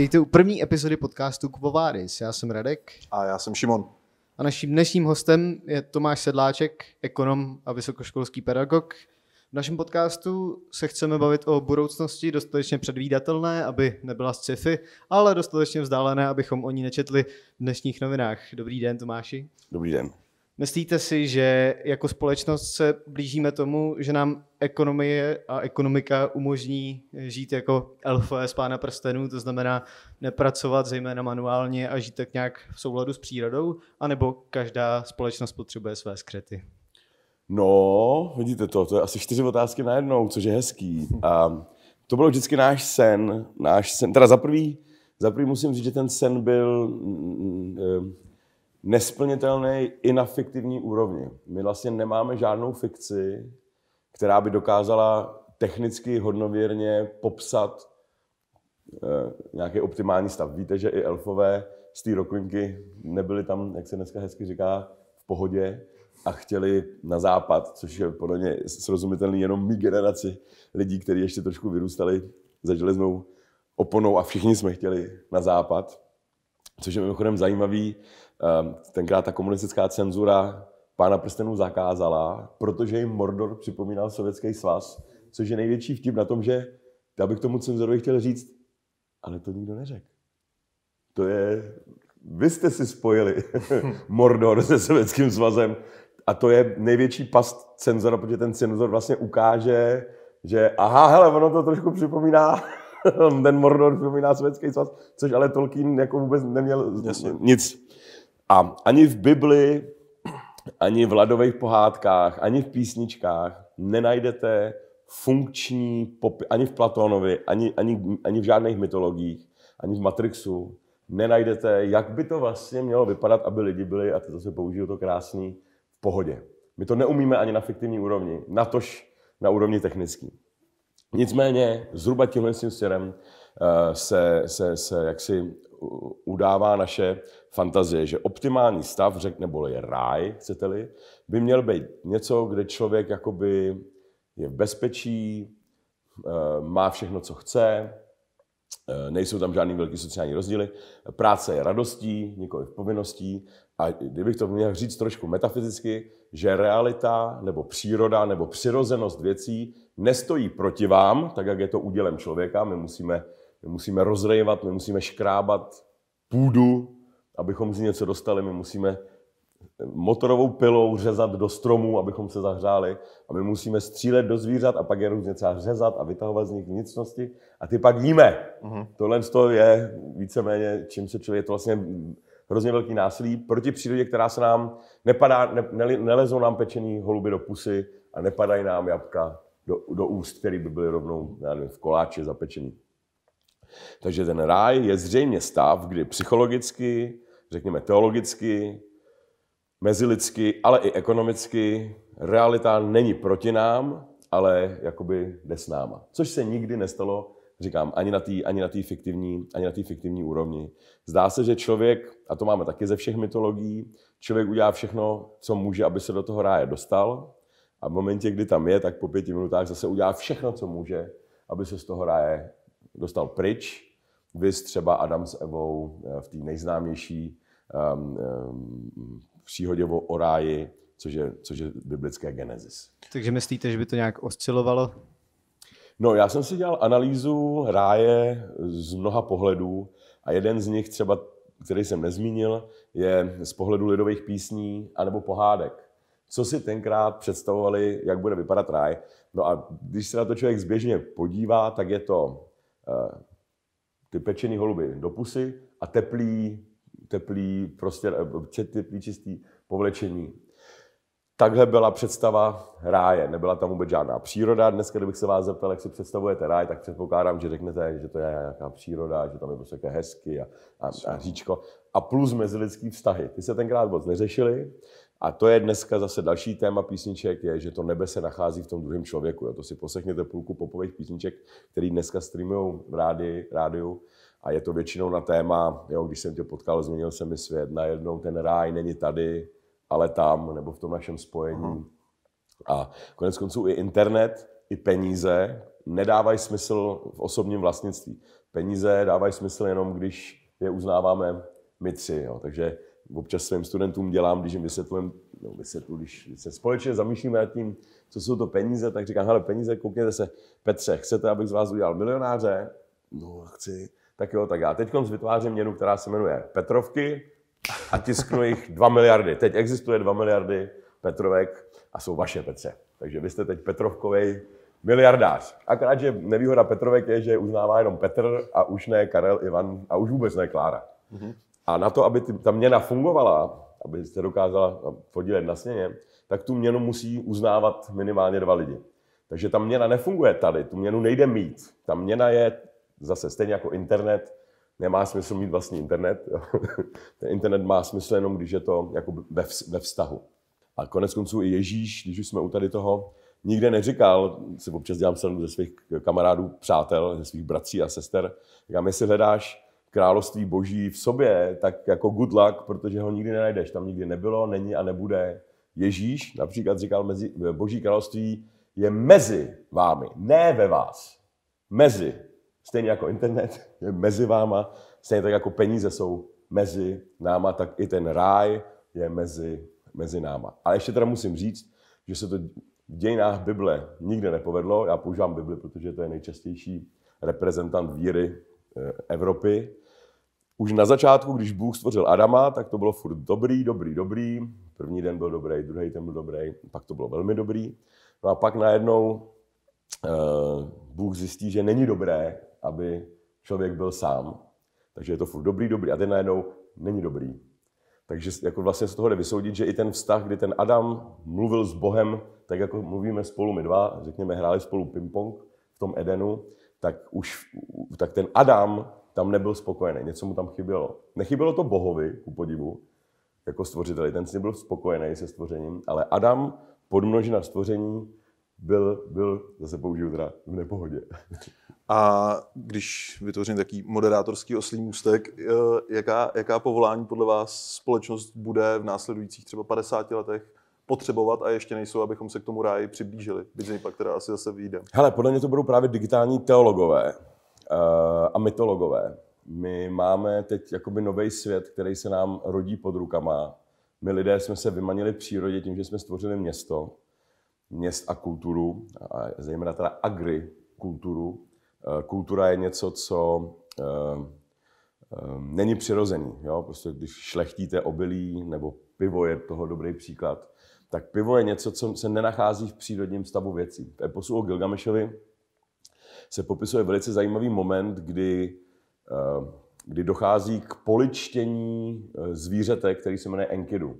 Vítejte u první epizody podcastu Kupováris. Já jsem Radek. A já jsem Šimon. A naším dnešním hostem je Tomáš Sedláček, ekonom a vysokoškolský pedagog. V našem podcastu se chceme bavit o budoucnosti dostatečně předvídatelné, aby nebyla sci-fi, ale dostatečně vzdálené, abychom o ní nečetli v dnešních novinách. Dobrý den, Tomáši. Dobrý den. Myslíte si, že jako společnost se blížíme tomu, že nám ekonomie a ekonomika umožní žít jako elfové z pána prstenů, to znamená nepracovat zejména manuálně a žít tak nějak v souladu s přírodou, anebo každá společnost potřebuje své skřety? No, vidíte to, to je asi čtyři otázky najednou, což je hezký. A to byl vždycky náš sen, náš sen, teda za prvý, za prvý musím říct, že ten sen byl mm, mm, mm nesplnitelný i na fiktivní úrovni. My vlastně nemáme žádnou fikci, která by dokázala technicky hodnověrně popsat eh, nějaký optimální stav. Víte, že i elfové z té roklinky nebyli tam, jak se dneska hezky říká, v pohodě a chtěli na západ, což je podle mě srozumitelný jenom mý generaci lidí, kteří ještě trošku vyrůstali za železnou oponou a všichni jsme chtěli na západ. Což je mimochodem zajímavý, Ehm, tenkrát ta komunistická cenzura pána prstenů zakázala, protože jim Mordor připomínal Sovětský svaz, což je největší vtip na tom, že já bych tomu cenzorovi chtěl říct, ale to nikdo neřekl. To je, vy jste si spojili Mordor se Sovětským svazem a to je největší past cenzora, protože ten cenzor vlastně ukáže, že aha, hele, ono to trošku připomíná ten Mordor připomíná Sovětský svaz, což ale Tolkien jako vůbec neměl Jasně. nic. A ani v Bibli, ani v ladových pohádkách, ani v písničkách nenajdete funkční, popi- ani v Platónovi, ani, ani, ani v žádných mytologiích, ani v Matrixu, nenajdete, jak by to vlastně mělo vypadat, aby lidi byli, a to zase použiju to krásný, v pohodě. My to neumíme ani na fiktivní úrovni, natož na úrovni technický. Nicméně zhruba tímhle směrem eh, se, se, se jaksi udává naše fantazie, že optimální stav, řek, nebo je ráj, chcete-li, by měl být něco, kde člověk jakoby je v bezpečí, eh, má všechno, co chce, eh, nejsou tam žádný velký sociální rozdíly, práce je radostí, nikoli povinností a kdybych to měl říct trošku metafyzicky, že realita nebo příroda nebo přirozenost věcí nestojí proti vám, tak jak je to údělem člověka, my musíme my musíme rozrejvat, my musíme škrábat půdu, abychom z něco dostali. My musíme motorovou pilou řezat do stromů, abychom se zahřáli. A my musíme střílet do zvířat a pak je různě třeba řezat a vytahovat z nich vnitřnosti. A ty pak jíme. Mm-hmm. Tohle to je víceméně, čím se člověk, je to vlastně hrozně velký násilí proti přírodě, která se nám nepadá, ne, ne, nelezou nám pečený holuby do pusy a nepadají nám jabka do, do úst, který by byly rovnou já nevím, v koláči zapečený. Takže ten ráj je zřejmě stav, kdy psychologicky, řekněme teologicky, mezilidsky, ale i ekonomicky realita není proti nám, ale jakoby jde s náma. Což se nikdy nestalo, říkám, ani na té ani na tý fiktivní, ani na tý fiktivní úrovni. Zdá se, že člověk, a to máme taky ze všech mytologií, člověk udělá všechno, co může, aby se do toho ráje dostal, a v momentě, kdy tam je, tak po pěti minutách zase udělá všechno, co může, aby se z toho ráje dostal pryč, vys třeba Adam s Evou eh, v té nejznámější um, ehm, um, ehm, příhodě o ráji, což je, což je biblické Genesis. Takže myslíte, že by to nějak oscilovalo? No, já jsem si dělal analýzu ráje z mnoha pohledů a jeden z nich třeba, který jsem nezmínil, je z pohledu lidových písní anebo pohádek. Co si tenkrát představovali, jak bude vypadat ráj? No a když se na to člověk zběžně podívá, tak je to Eh, ty pečený holuby do pusy a teplý, teplý, prostě teplý čistý povlečení. Takhle byla představa ráje, nebyla tam vůbec žádná příroda. Dneska, kdybych se vás zeptal, jak si představujete ráj, tak předpokládám, že řeknete, že to je nějaká příroda, že tam je prostě hezky a, a, a říčko. A plus mezilidský vztahy. Ty se tenkrát moc neřešili? A to je dneska zase další téma písniček, je, že to nebe se nachází v tom druhém člověku. Jo. To si poslechněte půlku popových písniček, který dneska streamují v rádi, rádiu a je to většinou na téma, jo, když jsem tě potkal, změnil se mi svět, najednou ten ráj není tady, ale tam, nebo v tom našem spojení. Mm. A konec konců i internet, i peníze nedávají smysl v osobním vlastnictví. Peníze dávají smysl jenom, když je uznáváme my tři. Jo. Takže občas svým studentům dělám, když jim vysvětlujem, no vysvětlu, když se společně zamýšlíme nad tím, co jsou to peníze, tak říkám, hele, peníze, koukněte se, Petře, chcete, abych z vás udělal milionáře? No, chci. Tak jo, tak já teď vytvářím měnu, která se jmenuje Petrovky a tisknu jich 2 miliardy. Teď existuje 2 miliardy Petrovek a jsou vaše Petře. Takže vy jste teď Petrovkovej miliardář. Akorát, že nevýhoda Petrovek je, že uznává jenom Petr a už ne Karel, Ivan a už vůbec ne Klára. Mm-hmm. A na to, aby ta měna fungovala, aby se dokázala podílet na směně, tak tu měnu musí uznávat minimálně dva lidi. Takže ta měna nefunguje tady, tu měnu nejde mít. Ta měna je zase stejně jako internet, nemá smysl mít vlastní internet. Ten internet má smysl jenom, když je to jako ve vztahu. A konec konců i Ježíš, když už jsme u tady toho, nikde neříkal, si občas dělám se ze svých kamarádů, přátel, ze svých bratří a sester, říkám, jestli hledáš království boží v sobě, tak jako good luck, protože ho nikdy nenajdeš. Tam nikdy nebylo, není a nebude. Ježíš například říkal, mezi, boží království je mezi vámi, ne ve vás. Mezi. Stejně jako internet je mezi váma, stejně tak jako peníze jsou mezi náma, tak i ten ráj je mezi, mezi náma. Ale ještě teda musím říct, že se to v dějinách Bible nikde nepovedlo. Já používám Bibli, protože to je nejčastější reprezentant víry eh, Evropy už na začátku, když Bůh stvořil Adama, tak to bylo furt dobrý, dobrý, dobrý. První den byl dobrý, druhý den byl dobrý, pak to bylo velmi dobrý. No a pak najednou uh, Bůh zjistí, že není dobré, aby člověk byl sám. Takže je to furt dobrý, dobrý a ten najednou není dobrý. Takže jako vlastně z toho jde vysoudit, že i ten vztah, kdy ten Adam mluvil s Bohem, tak jako mluvíme spolu my dva, řekněme, hráli spolu ping-pong v tom Edenu, tak už tak ten Adam tam nebyl spokojený, něco mu tam chybělo. Nechybělo to Bohovi, ku podivu, jako stvořiteli, ten si byl spokojený se stvořením, ale Adam podmnožina stvoření byl, byl zase použiju teda v nepohodě. A když vytvořím taký moderátorský oslý můstek, eh, jaká, jaká povolání podle vás společnost bude v následujících třeba 50 letech potřebovat a ještě nejsou, abychom se k tomu ráji přiblížili. Byť pak teda asi zase vyjde. Hele, podle mě to budou právě digitální teologové, Eh, a mytologové. My máme teď jakoby nový svět, který se nám rodí pod rukama. My lidé jsme se vymanili přírodě tím, že jsme stvořili město, měst a kulturu, a zejména teda agri kulturu. Eh, kultura je něco, co eh, není přirozený. Jo? Prostě když šlechtíte obilí, nebo pivo je toho dobrý příklad, tak pivo je něco, co se nenachází v přírodním stavu věcí. V eposu o Gilgamešovi se popisuje velice zajímavý moment, kdy, eh, kdy dochází k poličtění eh, zvířete, který se jmenuje Enkidu.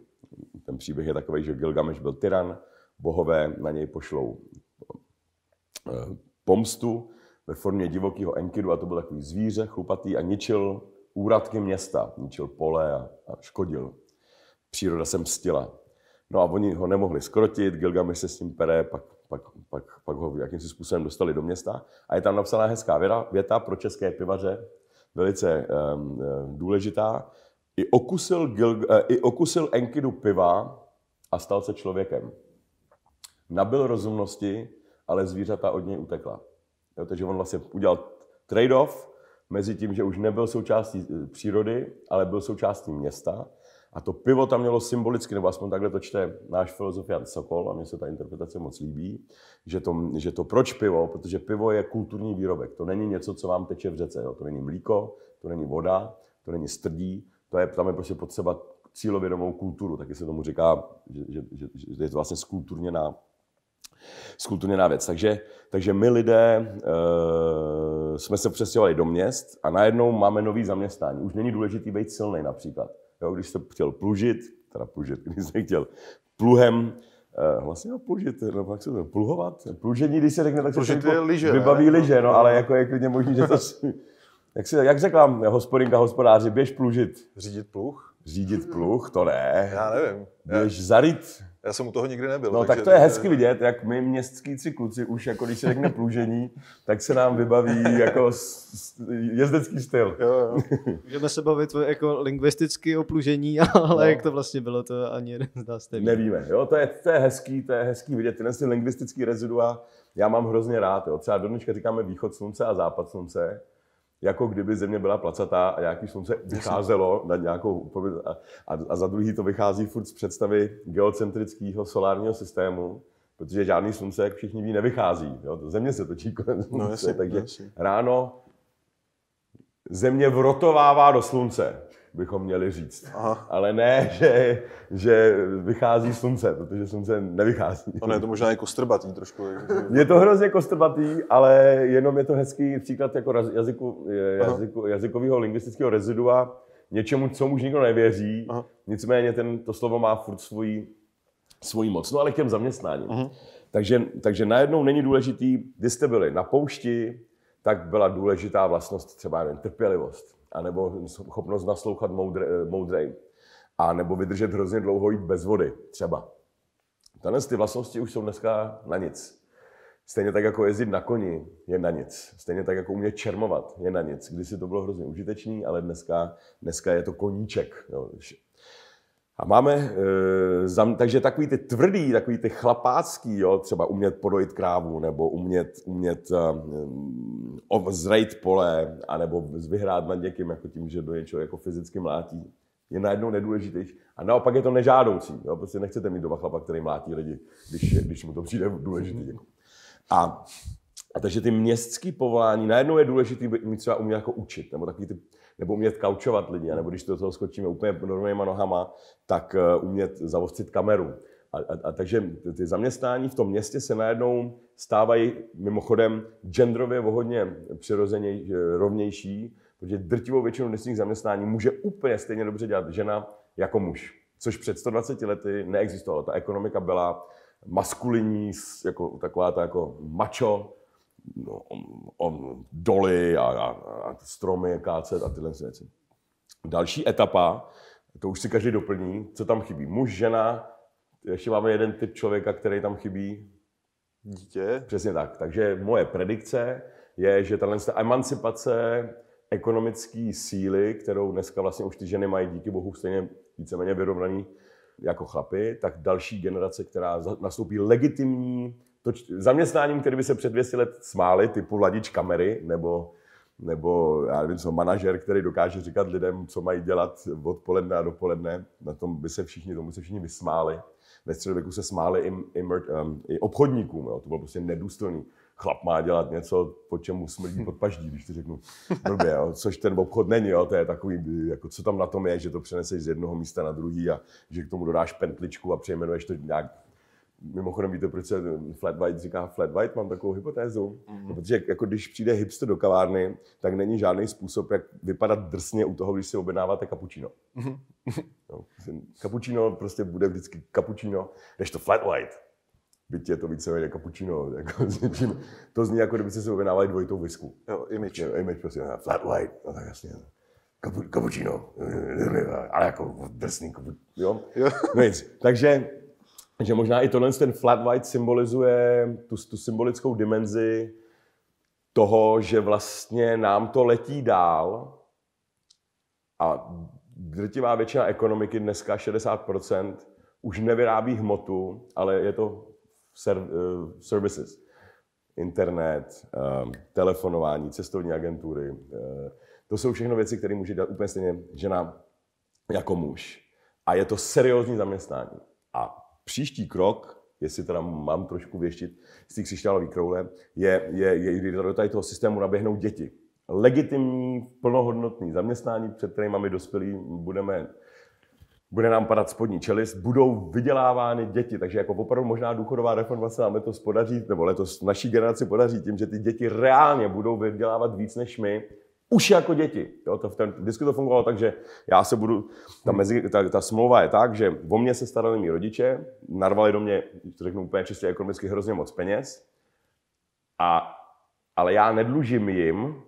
Ten příběh je takový, že Gilgamesh byl tyran, bohové na něj pošlou eh, pomstu ve formě divokého Enkidu a to byl takový zvíře chlupatý a ničil úradky města, ničil pole a, a škodil. Příroda se mstila. No a oni ho nemohli skrotit, Gilgamesh se s ním pere, pak pak, pak, pak ho jakýmsi způsobem dostali do města. A je tam napsaná hezká věra, věta pro české pivaře, velice um, důležitá. I okusil, Gil, uh, I okusil Enkidu piva a stal se člověkem. Nabil rozumnosti, ale zvířata od něj utekla. Jo, takže on vlastně udělal trade-off mezi tím, že už nebyl součástí eh, přírody, ale byl součástí města a to pivo tam mělo symbolicky, nebo aspoň takhle to čte náš filozof Jan Sokol, a mně se ta interpretace moc líbí, že to, že to proč pivo, protože pivo je kulturní výrobek. To není něco, co vám teče v řece. Jo. To není mlíko, to není voda, to není strdí, to je, tam je prostě potřeba cílovědomou kulturu, taky se tomu říká, že, že, že, že je to vlastně skulturněná, skulturněná věc. Takže, takže my lidé e, jsme se přestěhovali do měst a najednou máme nový zaměstnání. Už není důležitý být silný například. Jo, když jsem chtěl plužit, teda plužit, když jsem chtěl pluhem, eh, vlastně eh, no, plužit, no, jak se to pluhovat, plužení, když se řekne, tak se to liže, vybaví ne? liže, no, no, ale jako je klidně možný, že to jak, si, jak řekla hospodinka hospodáři, běž plužit. Řídit pluh? Řídit pluh, to ne. Já nevím. Běž zaryt. Já jsem u toho nikdy nebyl. No tak to je ne... hezky vidět, jak my městský tři kluci už, jako když se řekne plužení, tak se nám vybaví jako jezdecký styl. Jo, jo. Můžeme se bavit jako lingvisticky o plužení, ale no. jak to vlastně bylo, to ani jeden z nás neví. Nevíme, jo, to je, to je hezký, to je hezký vidět, tyhle si lingvistický rezidua já mám hrozně rád, jo. třeba do říkáme východ slunce a západ slunce, jako kdyby země byla placatá a nějaký slunce vycházelo na nějakou... A, a za druhý to vychází furt z představy geocentrického solárního systému, protože žádný slunce, jak všichni ví, nevychází. Jo? To země se točí kolem no, slunce, no, jasný, takže jasný. ráno země vrotovává do slunce bychom měli říct. Aha. Ale ne, že, že vychází slunce, protože slunce nevychází. To je to možná i kostrbatý trošku. je to hrozně kostrbatý, ale jenom je to hezký příklad jako jazyku, jazyku, jazykového lingvistického rezidua, něčemu, co už nikdo nevěří, Aha. nicméně ten, to slovo má furt svoji, svoji moc. No ale k těm zaměstnáním. Takže, takže najednou není důležitý, kdy jste byli na poušti, tak byla důležitá vlastnost třeba jen trpělivost anebo schopnost naslouchat moudre, moudrej, a nebo vydržet hrozně dlouho jít bez vody, třeba. Tenhle ty vlastnosti už jsou dneska na nic. Stejně tak jako jezdit na koni je na nic. Stejně tak jako umět čermovat je na nic. Kdysi to bylo hrozně užitečný, ale dneska, dneska je to koníček. Jo. A máme, e, takže takový ty tvrdý, takový ty chlapácký, jo, třeba umět podojit krávu, nebo umět, umět um, zrejt pole, anebo vyhrát nad někým, jako tím, že do něčeho jako fyzicky mlátí, je najednou nedůležitý. A naopak je to nežádoucí. Jo, prostě nechcete mít doma chlapa, který mlátí lidi, když, když mu to přijde důležitý. Jako. A, a takže ty městské povolání, najednou je důležité mít třeba umět jako učit, nebo takový ty nebo umět kaučovat lidi, nebo když do toho skočíme úplně normálníma nohama, tak eh, umět zavostit kameru. A, a, a takže ty zaměstnání v tom městě se najednou stávají mimochodem genderově vohodně přirozeně eh, rovnější, protože drtivou většinu dnešních zaměstnání může úplně stejně dobře dělat žena jako muž. Což před 120 lety neexistovalo. Ta ekonomika byla maskulinní, jako, taková ta jako macho No, on, doly a, a, a stromy, kácet a tyhle věci. Další etapa, to už si každý doplní, co tam chybí. Muž, žena, ještě máme jeden typ člověka, který tam chybí. Dítě. Přesně tak. Takže moje predikce je, že tahle emancipace ekonomické síly, kterou dneska vlastně už ty ženy mají díky bohu stejně víceméně vyrovnaný jako chlapy, tak další generace, která nastoupí legitimní to zaměstnáním, který by se před 200 let smáli, typu vladič kamery nebo nebo já nevím co, manažer, který dokáže říkat lidem, co mají dělat odpoledne a dopoledne, na tom by se všichni, tomu se všichni vysmáli. Ve středověku se smáli i, i, um, i obchodníkům, jo. to bylo prostě nedůstojný. Chlap má dělat něco, po čemu smrdí pod paždí, když to řeknu blbě, jo. což ten obchod není, jo. to je takový, jako co tam na tom je, že to přeneseš z jednoho místa na druhý a že k tomu dodáš pentličku a přejmenuješ to nějak Mimochodem víte, proč se flat white říká flat white? Mám takovou hypotézu. Mm-hmm. protože jako když přijde hipster do kavárny, tak není žádný způsob, jak vypadat drsně u toho, když si objednáváte kapučino. Mm-hmm. No, prostě bude vždycky kapučino, než to flat white. Byť je to víceméně kapučino. Jako to zní jako, kdyby si objednávali dvojitou visku. Jo, image. Prostě, image prostě, flat white. No tak jasně. Kapu, kapučino. Ale jako drsný kapučino. Jo? jo. No nic. Takže že možná i tohle ten flat white symbolizuje tu, tu symbolickou dimenzi toho, že vlastně nám to letí dál a drtivá většina ekonomiky, dneska 60%, už nevyrábí hmotu, ale je to eh, services. Internet, eh, telefonování, cestovní agentury. Eh, to jsou všechno věci, které může dělat úplně stejně žena jako muž. A je to seriózní zaměstnání. A Příští krok, jestli teda mám trošku věštit z té křišťálové kroule, je, je, je do tady toho systému naběhnou děti. Legitimní, plnohodnotný zaměstnání, před kterými my dospělí budeme bude nám padat spodní čelist, budou vydělávány děti. Takže jako opravdu možná důchodová reforma se nám letos podaří, nebo letos naší generaci podaří tím, že ty děti reálně budou vydělávat víc než my už jako děti. Jo, to v ten, vždycky to fungovalo tak, že já se budu, ta, mezi, ta, ta smlouva je tak, že o mě se starali mý rodiče, narvali do mě, to řeknu úplně čistě ekonomicky, hrozně moc peněz, a, ale já nedlužím jim,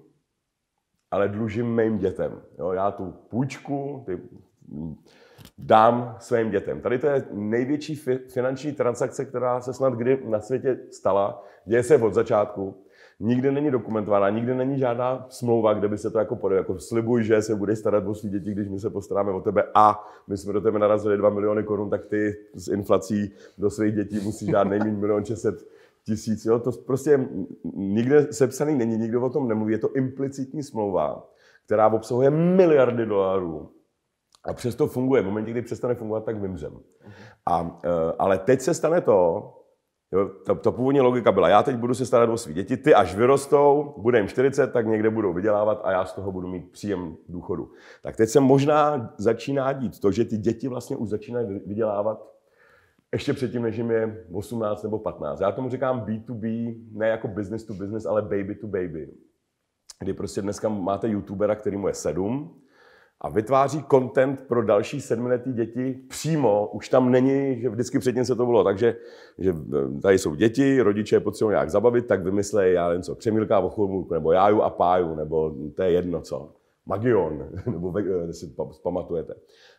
ale dlužím mým dětem. Jo, já tu půjčku ty, dám svým dětem. Tady to je největší fi, finanční transakce, která se snad kdy na světě stala. Děje se od začátku nikde není dokumentovaná, nikde není žádná smlouva, kde by se to jako podle, jako slibuj, že se budeš starat o svý děti, když my se postaráme o tebe a my jsme do tebe narazili 2 miliony korun, tak ty s inflací do svých dětí musíš dát nejméně milion 600 tisíc. Jo? To prostě nikde sepsaný není, nikdo o tom nemluví. Je to implicitní smlouva, která obsahuje miliardy dolarů. A přesto funguje. V momentě, kdy přestane fungovat, tak vymřem. A, e, ale teď se stane to, Jo, ta, ta původní logika byla, já teď budu se starat o své děti, ty až vyrostou, bude jim 40, tak někde budou vydělávat a já z toho budu mít příjem důchodu. Tak teď se možná začíná dít to, že ty děti vlastně už začínají vydělávat ještě předtím, než jim je 18 nebo 15. Já tomu říkám B2B, ne jako business to business, ale baby to baby. Kdy prostě dneska máte youtubera, který mu je 7, a vytváří content pro další sedmiletý děti přímo. Už tam není, že vždycky předtím se to bylo takže že eh, tady jsou děti, rodiče je potřebují nějak zabavit, tak vymyslej, já nevím co, Křemílka a nebo Jáju a Páju, nebo to je jedno co. Magion, nebo eh, si pamatujete.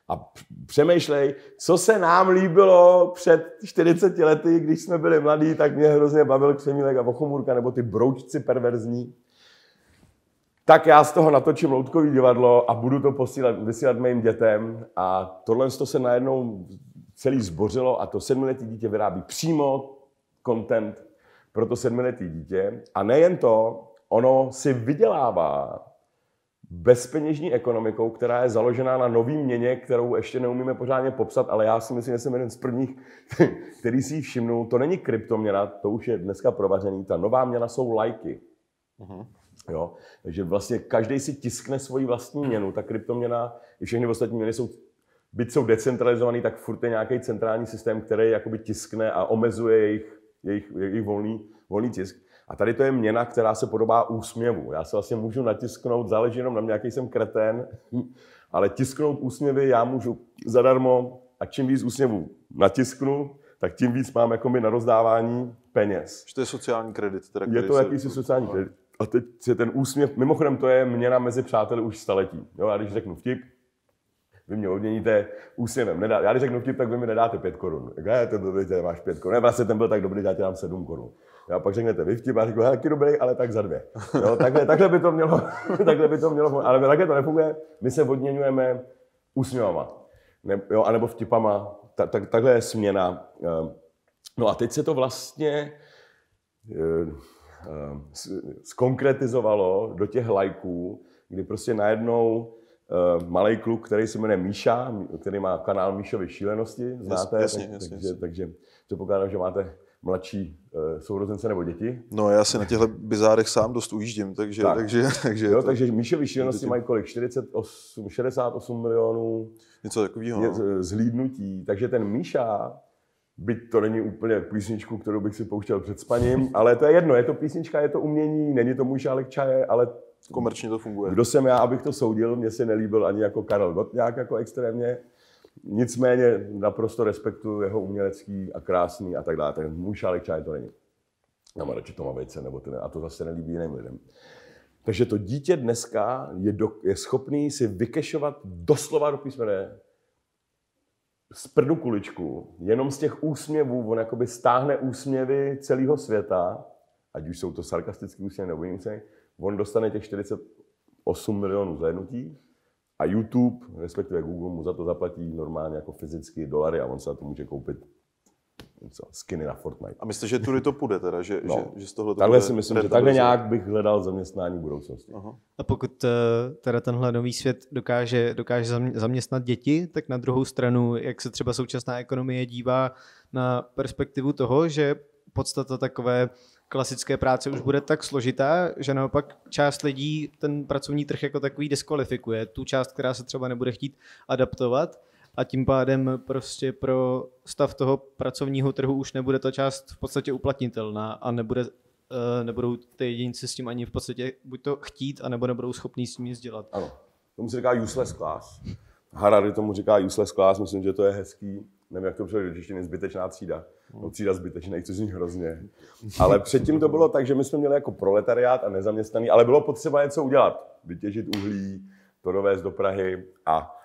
A přemýšlej, co se nám líbilo před 40 lety, když jsme byli mladí, tak mě hrozně bavil Křemílek a Vochomůrka, nebo ty broučci perverzní tak já z toho natočím loutkový divadlo a budu to posílat, vysílat mým dětem. A tohle to se najednou celý zbořilo a to sedmiletý dítě vyrábí přímo content pro to sedmiletý dítě. A nejen to, ono si vydělává bezpeněžní ekonomikou, která je založená na nový měně, kterou ještě neumíme pořádně popsat, ale já si myslím, že jsem jeden z prvních, který si ji všimnul. To není kryptoměna, to už je dneska provařený. Ta nová měna jsou lajky. Uh-huh. Jo? Takže vlastně každý si tiskne svoji vlastní hmm. měnu. Ta kryptoměna i všechny ostatní měny jsou, byť jsou decentralizovaný, tak furt je nějaký centrální systém, který jakoby tiskne a omezuje jejich, jejich, jejich volný, volný tisk. A tady to je měna, která se podobá úsměvu. Já se vlastně můžu natisknout, záleží jenom na mě, jaký jsem kretén, ale tisknout úsměvy já můžu zadarmo a čím víc úsměvů natisknu, tak tím víc mám jako na rozdávání peněz. Že to je sociální kredit. Teda, je to jakýsi sociální kredit. A teď je ten úsměv, mimochodem to je měna mezi přáteli už staletí. Jo, já když řeknu vtip, vy mě odměníte úsměvem. Nedá, já když řeknu vtip, tak vy mi nedáte pět korun. Ne, ten dobrý, tě máš pět korun. Ne, vlastně ten byl tak dobrý, já ti dám sedm korun. Já pak řeknete vy vtip a řeknu, jaký dobrý, ale tak za dvě. Jo, takhle, takhle, by to mělo, takhle by to mělo, ale takhle to nefunguje. My se odměňujeme úsměvama, ne, jo, anebo vtipama. Ta, ta, takhle je směna. Eh, no a teď se to vlastně eh, Ehm, skonkretizovalo do těch lajků, kdy prostě najednou ehm, malý kluk, který se jmenuje Míša, který má kanál Míšovy šílenosti, znáte? Jasně, tak, jasně, takže, jasně. takže pokládám, že máte mladší ehm, sourozence nebo děti. No já si na těchto bizárech sám dost ujíždím, takže... Tak. takže, takže, jo, to, takže Míšovy šílenosti mají kolik? 48, 68 milionů něco takového. No. Zhlídnutí. Takže ten Míša Byť to není úplně písničku, kterou bych si pouštěl před spaním, ale to je jedno, je to písnička, je to umění, není to můj šálek čaje, ale komerčně to funguje. Kdo jsem já, abych to soudil, mně se nelíbil ani jako Karel nějak jako extrémně. Nicméně naprosto respektuju jeho umělecký a krásný a tak dále. Ten můj šálek čaje to není. Já mám radši Toma Vejce nebo ten, a to zase nelíbí jiným lidem. Takže to dítě dneska je, do, je schopný si vykešovat doslova do písmene z prdu kuličku, jenom z těch úsměvů, on jakoby stáhne úsměvy celého světa, ať už jsou to sarkastické úsměvy nebo jiný on dostane těch 48 milionů zhlédnutí a YouTube, respektive Google, mu za to zaplatí normálně jako fyzicky dolary a on se na to může koupit co, skiny na Fortnite. A myslíš, že tudy to půjde teda, že, no, že, že z tohle to Takhle si myslím, že takhle nějak bych hledal zaměstnání budoucnosti. Aha. A pokud eh, teda tenhle nový svět dokáže, dokáže zaměstnat děti, tak na druhou stranu, jak se třeba současná ekonomie dívá na perspektivu toho, že podstata takové klasické práce už bude tak složitá, že naopak část lidí ten pracovní trh jako takový diskvalifikuje. Tu část, která se třeba nebude chtít adaptovat, a tím pádem prostě pro stav toho pracovního trhu už nebude ta část v podstatě uplatnitelná a nebude, eh, nebudou ty jedinci s tím ani v podstatě buď to chtít, anebo nebudou schopní s tím nic dělat. Ano, tomu se říká useless class. Harari tomu říká useless class, myslím, že to je hezký nevím, jak to přijde do ještě zbytečná třída. No, třída zbytečná, což zní hrozně. Ale předtím to bylo tak, že my jsme měli jako proletariát a nezaměstnaný, ale bylo potřeba něco udělat. Vytěžit uhlí, to dovést do Prahy a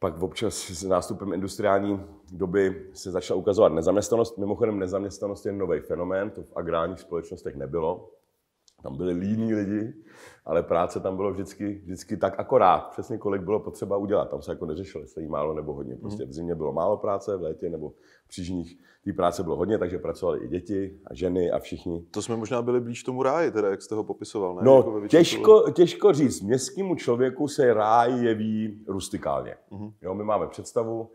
pak občas s nástupem industriální doby se začala ukazovat nezaměstnanost. Mimochodem nezaměstnanost je nový fenomén, to v agrárních společnostech nebylo. Tam byli líní lidi, ale práce tam bylo vždycky, vždycky tak akorát, přesně kolik bylo potřeba udělat. Tam se jako neřešilo, jestli jí málo nebo hodně. Prostě mhm. v zimě bylo málo práce, v létě nebo v přížních té práce bylo hodně, takže pracovali i děti a ženy a všichni. To jsme možná byli blíž tomu ráji, teda, jak jste ho popisoval. Ne? No, jako těžko, těžko říct. Městskému člověku se ráj jeví rustikálně. Mm-hmm. Jo, my máme představu,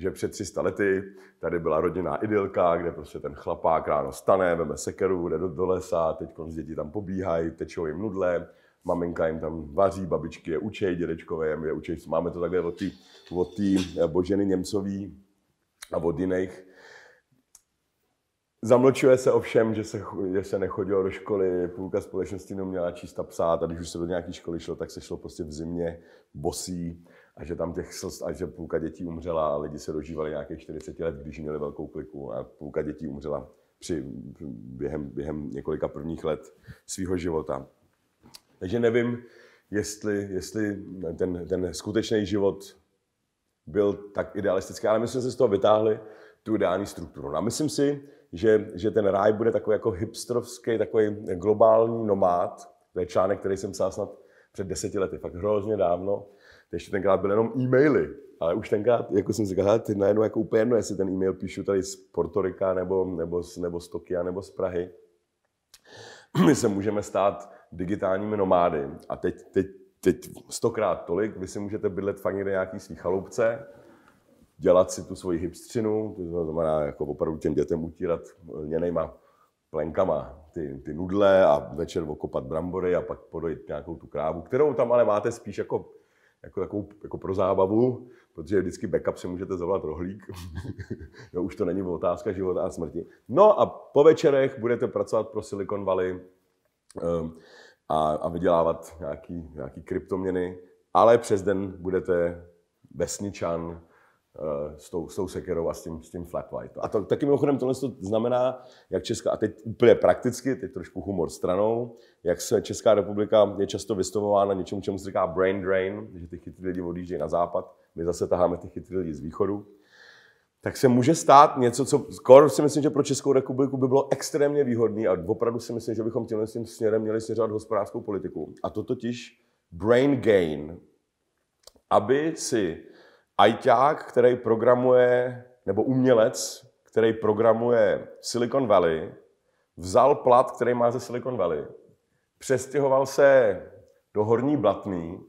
že před 300 lety tady byla rodinná idylka, kde prostě ten chlapák ráno stane, veme sekeru, jde do, do lesa, teď z děti tam pobíhají, tečou jim nudle, maminka jim tam vaří, babičky je učej, dědečkové je učej. Máme to takhle od té od eh, Boženy Němcový a od jiných. Zamlčuje se ovšem, že se, že se nechodilo do školy, půlka společnosti neměla číst a psát a když už se do nějaké školy šlo, tak se šlo prostě v zimě bosí a že tam těch slz, a že půlka dětí umřela a lidi se dožívali nějakých 40 let, když měli velkou kliku a půlka dětí umřela při, během, během několika prvních let svého života. Takže nevím, jestli, jestli ten, ten skutečný život byl tak idealistický, ale my jsme se z toho vytáhli tu ideální strukturu. No a myslím si, že, že ten ráj bude takový jako hipstrovský, takový globální nomád. To je článek, který jsem psal snad před deseti lety, fakt hrozně dávno ještě tenkrát byly jenom e-maily, ale už tenkrát, jako jsem si říkal, teď najednou jako úplně jedno, jestli ten e-mail píšu tady z Portorika nebo, nebo, nebo z Tokia nebo z Prahy. My se můžeme stát digitálními nomády a teď, teď, teď stokrát tolik, vy si můžete bydlet fakt někde nějaký svý chaloupce, dělat si tu svoji hipstřinu, to znamená jako opravdu těm dětem utírat měnejma plenkama ty, ty nudle a večer okopat brambory a pak podojit nějakou tu krávu, kterou tam ale máte spíš jako jako, takovou, jako pro zábavu, protože vždycky backup si můžete zavolat rohlík. no, už to není otázka života a smrti. No a po večerech budete pracovat pro Silicon Valley um, a, a vydělávat nějaký, nějaký kryptoměny, ale přes den budete vesničan, Eh, s tou, s tou sekerou a s tím, s tím flat white. A to, taky mimochodem tohle to znamená, jak Česká, a teď úplně prakticky, teď trošku humor stranou, jak se Česká republika je často vystavována něčemu, čemu se říká brain drain, že ty chytrý lidi odjíždějí na západ, my zase taháme ty chytrý lidi z východu, tak se může stát něco, co skoro si myslím, že pro Českou republiku by bylo extrémně výhodné a opravdu si myslím, že bychom tímhle tím směrem měli směřovat hospodářskou politiku. A to totiž brain gain. Aby si ajťák, který programuje, nebo umělec, který programuje Silicon Valley, vzal plat, který má ze Silicon Valley, přestěhoval se do Horní Blatný,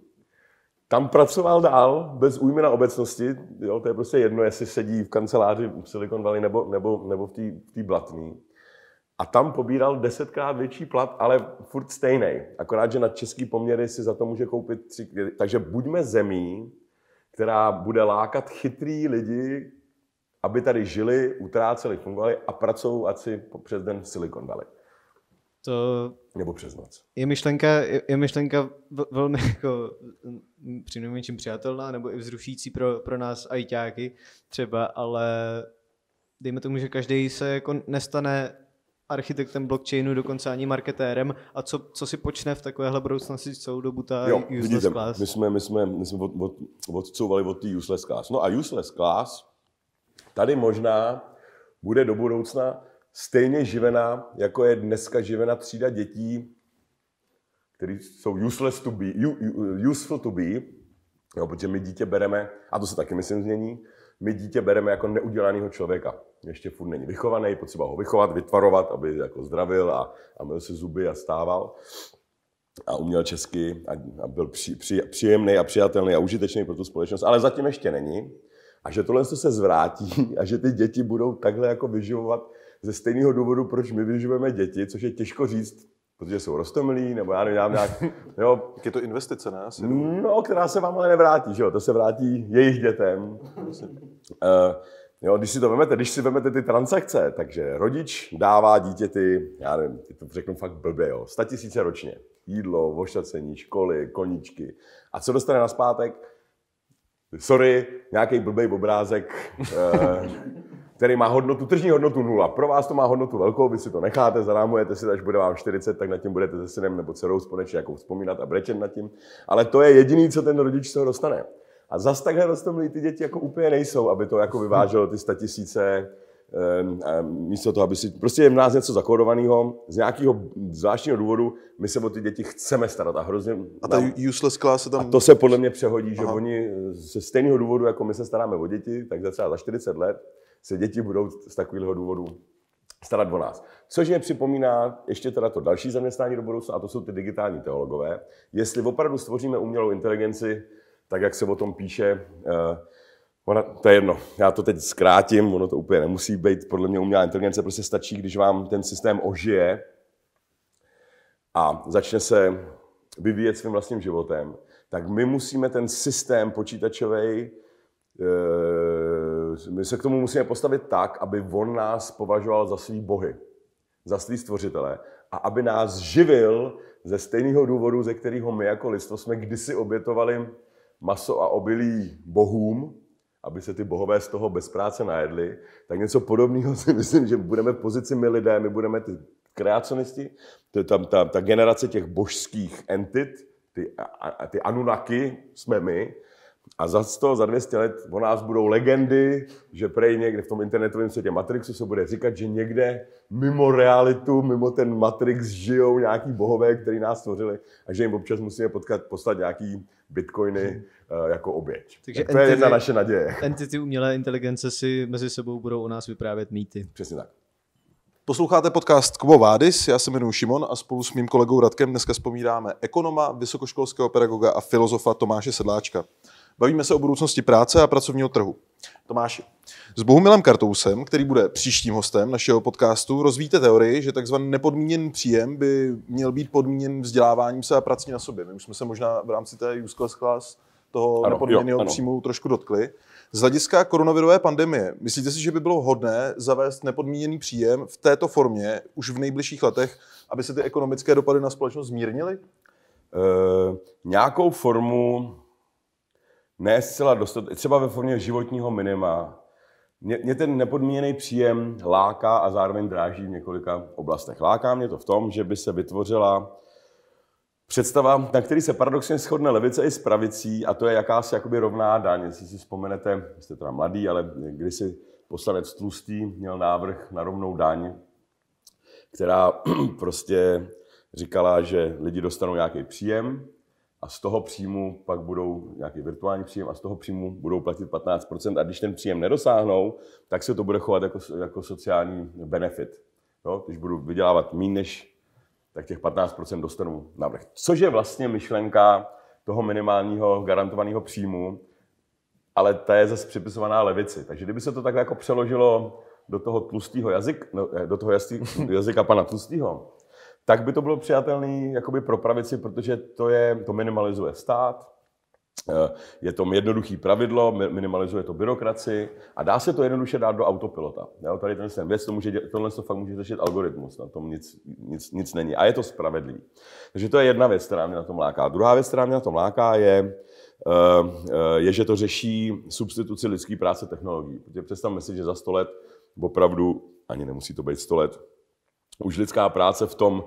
tam pracoval dál, bez újmy na obecnosti, jo, to je prostě jedno, jestli sedí v kanceláři v Silicon Valley nebo, nebo, nebo v té v Blatný. A tam pobíral desetkrát větší plat, ale furt stejný. Akorát, že na český poměry si za to může koupit tři... Takže buďme zemí, která bude lákat chytrý lidi, aby tady žili, utráceli, fungovali a pracovali si přes den v Silicon Valley. To Nebo přes noc. Je myšlenka, je, je myšlenka velmi jako přinejmenším přijatelná nebo i vzrušící pro, pro nás ajťáky třeba, ale dejme tomu, že každý se jako nestane architektem blockchainu, dokonce ani marketérem. A co, co si počne v takovéhle budoucnosti celou dobu ta jo, useless vidíte, class? My jsme, my jsme, my jsme od, od, odcouvali od té useless class. No a useless class tady možná bude do budoucna stejně živená, jako je dneska živena třída dětí, které jsou useless to be, useful to be, jo, protože my dítě bereme, a to se taky myslím změní, my dítě bereme jako neudělaného člověka. Ještě furt není vychovaný, potřeba ho vychovat, vytvarovat, aby jako zdravil a, a měl si zuby a stával a uměl česky a, a byl při, při, příjemný a přijatelný a užitečný pro tu společnost, ale zatím ještě není. A že tohle se zvrátí a že ty děti budou takhle jako vyživovat ze stejného důvodu, proč my vyživujeme děti, což je těžko říct protože jsou rostomilí, nebo já nevím, já nějak... Jo. Tak je to investice, ne? Asi no, která se vám ale nevrátí, že jo? To se vrátí jejich dětem. Eh, jo, když si to vemete, když si vemete ty transakce, takže rodič dává dítěti, já nevím, to řeknu fakt blbě, jo, 100 tisíce ročně. Jídlo, vošacení, školy, koničky. A co dostane na zpátek? Sorry, nějaký blbej obrázek. Eh, který má hodnotu, tržní hodnotu nula. Pro vás to má hodnotu velkou, vy si to necháte, zarámujete si, až bude vám 40, tak nad tím budete se synem nebo dcerou společně jako vzpomínat a brečet nad tím. Ale to je jediný, co ten rodič se dostane. A zas takhle rostomlí ty děti jako úplně nejsou, aby to jako vyváželo ty statisíce místo toho, aby si... Prostě je v nás něco zakodovaného, z nějakého zvláštního důvodu my se o ty děti chceme starat a hrozně... A ta nám, useless class se tam... A to se podle mě přehodí, Aha. že oni ze stejného důvodu, jako my se staráme o děti, tak za třeba za 40 let se děti budou z takového důvodu starat o nás. Což mě připomíná ještě teda to další zaměstnání do budoucna, a to jsou ty digitální teologové. Jestli opravdu stvoříme umělou inteligenci, tak jak se o tom píše, eh, Ona, to je jedno, já to teď zkrátím, ono to úplně nemusí být, podle mě umělá inteligence prostě stačí, když vám ten systém ožije a začne se vyvíjet svým vlastním životem, tak my musíme ten systém počítačový eh, Eh, my se k tomu musíme postavit tak, aby on nás považoval za svý bohy, za svý stvořitele a aby nás živil ze stejného důvodu, ze kterého my jako lidstvo jsme kdysi obětovali maso a obilí bohům, aby se ty bohové z toho bez práce najedli, tak něco podobného si myslím, že budeme v pozici my lidé, my budeme ty kreacionisti, to je tam ta, ta generace těch božských entit, ty, a, ty anunaky jsme my, a za 100, za 200 let o nás budou legendy, že prej někde v tom internetovém světě Matrixu se bude říkat, že někde mimo realitu, mimo ten Matrix žijou nějaký bohové, který nás stvořili a že jim občas musíme potkat, poslat nějaký bitcoiny hmm. eh, jako oběť. Takže tak to entity, je jedna naše naděje. Entity umělé inteligence si mezi sebou budou o nás vyprávět mýty. Přesně tak. Posloucháte podcast Kubo Vádis, já se jmenuji Šimon a spolu s mým kolegou Radkem dneska vzpomínáme ekonoma, vysokoškolského pedagoga a filozofa Tomáše Sedláčka. Bavíme se o budoucnosti práce a pracovního trhu. Tomáši, s Bohumilem Kartousem, který bude příštím hostem našeho podcastu, rozvíjíte teorii, že tzv. nepodmíněný příjem by měl být podmíněn vzděláváním se a prací na sobě. My už jsme se možná v rámci té use class, class toho ano, nepodmíněného jo, ano. příjmu trošku dotkli. Z hlediska koronavirové pandemie, myslíte si, že by bylo hodné zavést nepodmíněný příjem v této formě už v nejbližších letech, aby se ty ekonomické dopady na společnost zmírnily? E, nějakou formu ne zcela dostat, třeba ve formě životního minima. Mě, mě ten nepodmíněný příjem láká a zároveň dráží v několika oblastech. Láká mě to v tom, že by se vytvořila představa, na který se paradoxně shodne levice i s pravicí, a to je jakási jakoby rovná daň. Jestli si vzpomenete, jste teda mladý, ale když si poslanec Tlustý měl návrh na rovnou daň, která prostě říkala, že lidi dostanou nějaký příjem, a z toho příjmu pak budou nějaký virtuální příjem a z toho příjmu budou platit 15%. A když ten příjem nedosáhnou, tak se to bude chovat jako, jako sociální benefit. Jo? Když budu vydělávat méně než, tak těch 15% dostanu navrh. Což je vlastně myšlenka toho minimálního garantovaného příjmu, ale ta je zase připisovaná levici. Takže kdyby se to tak jako přeložilo do toho tlustého jazyk, no, eh, do toho jazyka pana tlustého, tak by to bylo přijatelné jakoby pro pravici, protože to, je, to minimalizuje stát, eh, je to jednoduché pravidlo, minimalizuje to byrokraci a dá se to jednoduše dát do autopilota. Jo, tady ten sem věc, to může, tohle to fakt může řešit algoritmus, na tom nic, nic, nic není. A je to spravedlivý. Takže to je jedna věc, která mě na tom láká. druhá věc, která mě na tom láká, je, eh, eh, je, že to řeší substituci lidské práce technologií. Protože představme si, že za 100 let opravdu, ani nemusí to být 100 let, už lidská práce v tom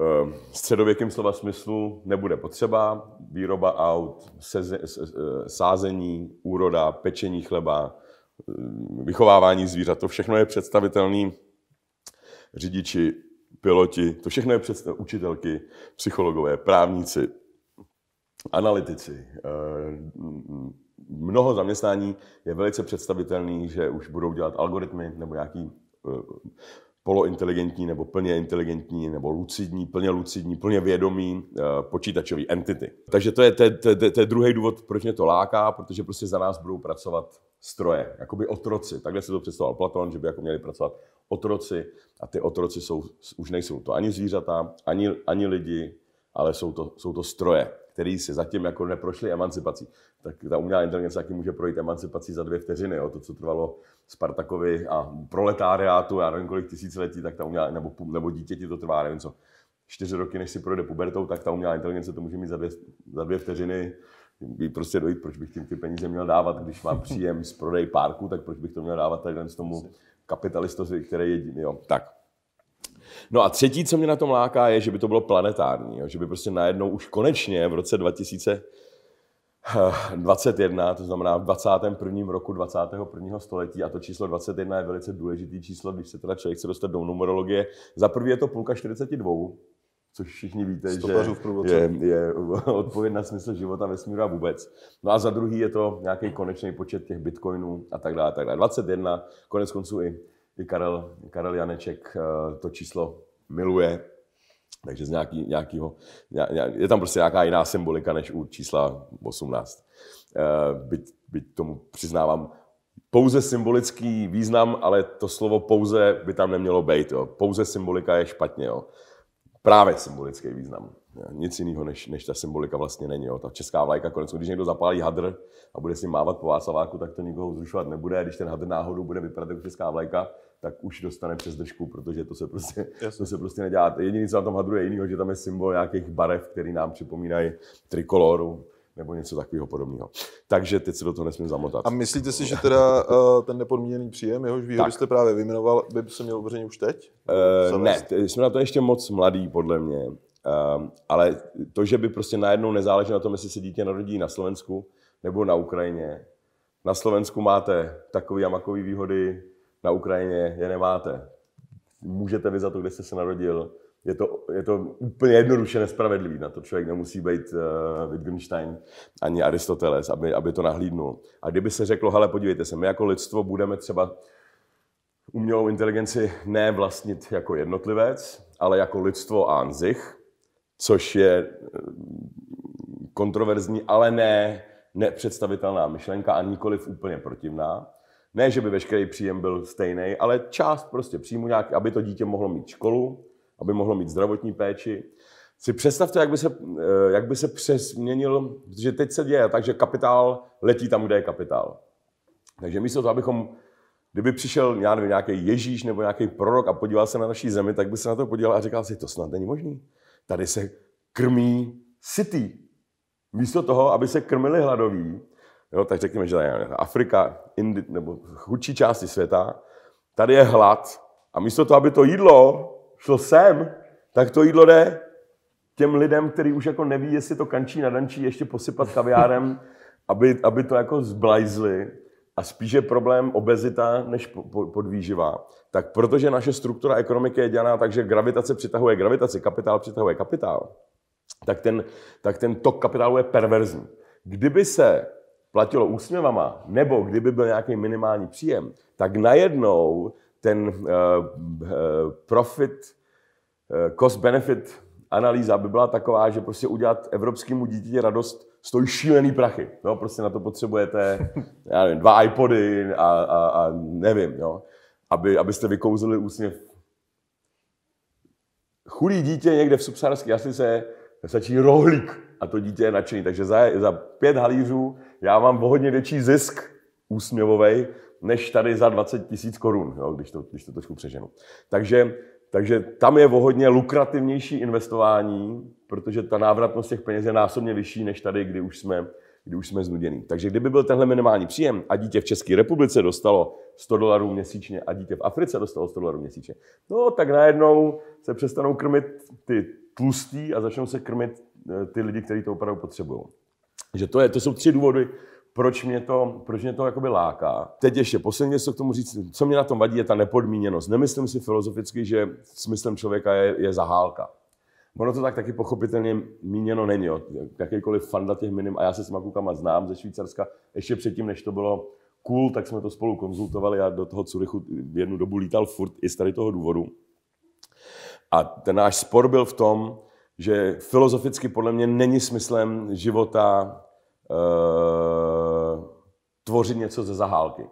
eh, středověkém slova smyslu nebude potřeba. Výroba aut, eh, sázení, úroda, pečení chleba, eh, vychovávání zvířat, to všechno je představitelný řidiči, piloti, to všechno je představ, učitelky, psychologové, právníci, analytici. Mnoho zaměstnání je velice představitelný, že už budou dělat algoritmy nebo nějaký polointeligentní nebo plně inteligentní nebo lucidní, plně lucidní, plně vědomí eh, počítačové entity. Takže to je, to, je, to, je, to je druhý důvod, proč mě to láká, protože prostě za nás budou pracovat stroje, jakoby otroci. Takhle se to představoval Platon, že by jako měli pracovat otroci a ty otroci jsou, už nejsou to ani zvířata, ani, ani lidi, ale jsou to, jsou to stroje, který si zatím jako neprošli emancipací. Tak ta umělá inteligence taky může projít emancipací za dvě vteřiny, jo? to, co trvalo Spartakovi a proletariátu, já nevím kolik tisíciletí, tak ta umělá, nebo, nebo dítěti to trvá, nevím co, čtyři roky, než si projde pubertou, tak ta umělá inteligence to může mít za dvě, za dvě vteřiny, by prostě dojít, proč bych tím ty peníze měl dávat, když mám příjem z prodej párku, tak proč bych to měl dávat tady z tomu kapitalistovi, který je jo. Tak. No a třetí, co mě na tom láká, je, že by to bylo planetární, jo? že by prostě najednou už konečně v roce 2000 21, eh, to znamená v 21. roku 21. století a to číslo 21 je velice důležitý číslo, když se teda člověk chce dostat do numerologie. Za prvé je to půlka 42, což všichni víte, že je, je odpověď na smysl života, vesmíru a vůbec. No a za druhý je to nějaký konečný počet těch bitcoinů a tak dále. Tak dále. 21, konec konců i, i Karel, Karel Janeček eh, to číslo miluje, takže z nějaký, nějakýho, je tam prostě nějaká jiná symbolika než u čísla 18. Eh, byť, byť tomu přiznávám pouze symbolický význam, ale to slovo pouze by tam nemělo být. Jo. Pouze symbolika je špatně. Jo. Právě symbolický význam. Nic jiného, než, než ta symbolika vlastně není. Jo. Ta česká vlajka, konec, když někdo zapálí hadr a bude si mávat po Václaváku, tak to nikoho zrušovat nebude. Když ten hadr náhodou bude vypadat jako česká vlajka, tak už dostane přes držku, protože to se prostě, Jasně. to se prostě nedělá. Jediný, co na tom hadru je jiný, že tam je symbol nějakých barev, který nám připomínají trikoloru nebo něco takového podobného. Takže teď se do toho nesmím zamotat. A myslíte si, že teda uh, ten nepodmíněný příjem, jehož výhody jste právě vyjmenoval, by se měl uveřejnit už teď? Uh, ne, jsme na to ještě moc mladý, podle mě. Uh, ale to, že by prostě najednou nezáleží na tom, jestli se dítě narodí na Slovensku nebo na Ukrajině. Na Slovensku máte takový a makový výhody, na Ukrajině je nemáte. Můžete vy za to, kde jste se narodil. Je to, je to úplně jednoduše nespravedlivý. Na to člověk nemusí být uh, Wittgenstein ani Aristoteles, aby, aby to nahlídnul. A kdyby se řeklo, hele, podívejte se, my jako lidstvo budeme třeba umělou inteligenci ne vlastnit jako jednotlivec, ale jako lidstvo anzich, což je eh, kontroverzní, ale ne nepředstavitelná myšlenka a nikoliv úplně protivná, ne, že by veškerý příjem byl stejný, ale část prostě příjmu nějak, aby to dítě mohlo mít školu, aby mohlo mít zdravotní péči. Si představte, jak by se, eh, jak by se přesměnil, že teď se děje takže kapitál letí tam, kde je kapitál. Takže místo toho, abychom, kdyby přišel já nevím, nějaký Ježíš nebo nějaký prorok a podíval se na naší zemi, tak by se na to podíval a říkal si, to snad není možný. Tady se krmí city. Místo toho, aby se krmili hladoví, Jo, tak řekněme, že Afrika, Indi, nebo chudší části světa, tady je hlad. A místo toho, aby to jídlo šlo sem, tak to jídlo jde těm lidem, který už jako neví, jestli to kančí na dančí, ještě posypat kaviárem, aby, aby to jako zblajzli. A spíše problém obezita než podvýživa. Tak protože naše struktura ekonomiky je dělaná tak, že gravitace přitahuje gravitaci, kapitál přitahuje kapitál, tak ten, tak ten tok kapitálu je perverzní. Kdyby se platilo úsměvama, nebo kdyby byl nějaký minimální příjem, tak najednou ten eh, eh, profit, eh, cost-benefit analýza by byla taková, že prostě udělat evropskému dítěti radost stojí šílený prachy. No, prostě na to potřebujete, já nevím, dva iPody a, a, a nevím, jo. Aby, abyste vykouzili úsměv. Chudý dítě někde v subsaharské jaslice stačí rohlík a to dítě je nadšený. Takže za, za pět halířů já mám o hodně větší zisk úsměvový, než tady za 20 tisíc korun, když to, když to trošku přeženu. Takže, takže tam je o hodně lukrativnější investování, protože ta návratnost těch peněz je násobně vyšší, než tady, kdy už jsme, kdy už jsme znuděný. Takže kdyby byl tenhle minimální příjem a dítě v České republice dostalo 100 dolarů měsíčně a dítě v Africe dostalo 100 dolarů měsíčně, no tak najednou se přestanou krmit ty tlustý a začnou se krmit eh, ty lidi, kteří to opravdu potřebují. Takže to, je, to jsou tři důvody, proč mě to, proč mě to jakoby láká. Teď ještě poslední něco k tomu říct, co mě na tom vadí, je ta nepodmíněnost. Nemyslím si filozoficky, že smyslem člověka je, je zahálka. Ono to tak taky pochopitelně míněno není. Jo. Jakýkoliv fanda těch minim, a já se s Makukama znám ze Švýcarska, ještě předtím, než to bylo cool, tak jsme to spolu konzultovali. Já do toho Curychu jednu dobu lítal furt i z tady toho důvodu. A ten náš spor byl v tom, že filozoficky podle mě není smyslem života Eh, tvořit něco ze zahálky.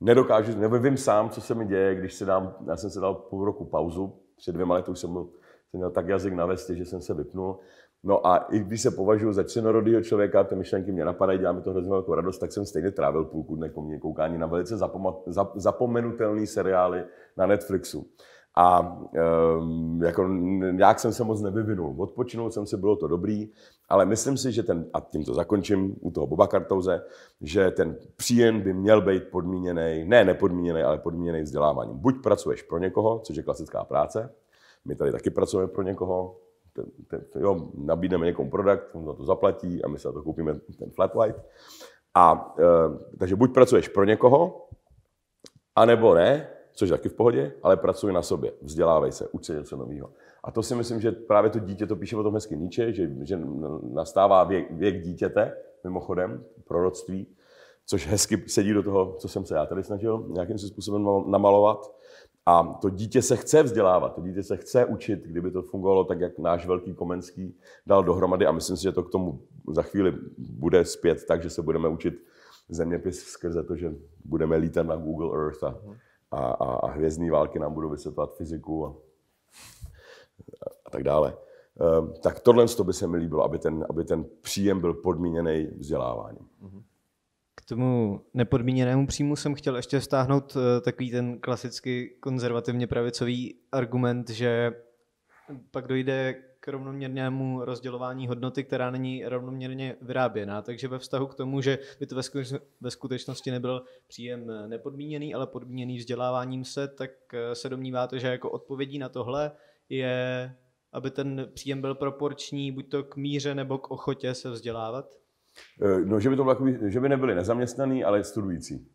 Nedokážu, nebo vím sám, co se mi děje, když se dám, já jsem se dal půl roku pauzu, před dvěma lety už jsem, byl, jsem měl tak jazyk na vestě, že jsem se vypnul. No a i když se považuji za činorodýho člověka, ty myšlenky mě napadají, dělá mi to hrozně velkou radost, tak jsem stejně trávil půlku dne koukání na velice zapoma- zap- zapomenutelné seriály na Netflixu a e, jako nějak jsem se moc nevyvinul. Odpočinul jsem si, bylo to dobrý, ale myslím si, že ten, a tím to zakončím u toho Boba Kartouze, že ten příjem by měl být podmíněný, ne nepodmíněný, ale podmíněný vzděláváním. Buď pracuješ pro někoho, což je klasická práce, my tady taky pracujeme pro někoho, ten, ten, ten, jo, nabídneme někomu produkt, on za to zaplatí a my se to koupíme ten flat white. A, e, takže buď pracuješ pro někoho, anebo ne, což je taky v pohodě, ale pracuj na sobě, vzdělávej se, uč se něco nového. A to si myslím, že právě to dítě to píše o tom hezky Nietzsche, že, že nastává věk, věk dítěte, mimochodem, proroctví, což hezky sedí do toho, co jsem se já tady snažil nějakým způsobem namalovat. A to dítě se chce vzdělávat, to dítě se chce učit, kdyby to fungovalo tak, jak náš velký Komenský dal dohromady. A myslím si, že to k tomu za chvíli bude zpět tak, že se budeme učit zeměpis skrze to, že budeme lítat na Google Earth a mhm a, a, a hvězdní války nám budou vysvětlovat fyziku a, a tak dále. E, tak tohle to by se mi líbilo, aby ten, aby ten příjem byl podmíněný vzděláváním. Mhm. K tomu nepodmíněnému příjmu jsem chtěl ještě stáhnout eh, takový ten klasicky konzervativně pravicový argument, že pak dojde rovnoměrnému rozdělování hodnoty, která není rovnoměrně vyráběná. Takže ve vztahu k tomu, že by to ve skutečnosti nebyl příjem nepodmíněný, ale podmíněný vzděláváním se, tak eh, se domníváte, že jako odpovědí na tohle je, aby ten příjem byl proporční buď to k míře nebo k ochotě se vzdělávat? Eh, no, že by, to bylo, že by nebyli nezaměstnaný, ale studující.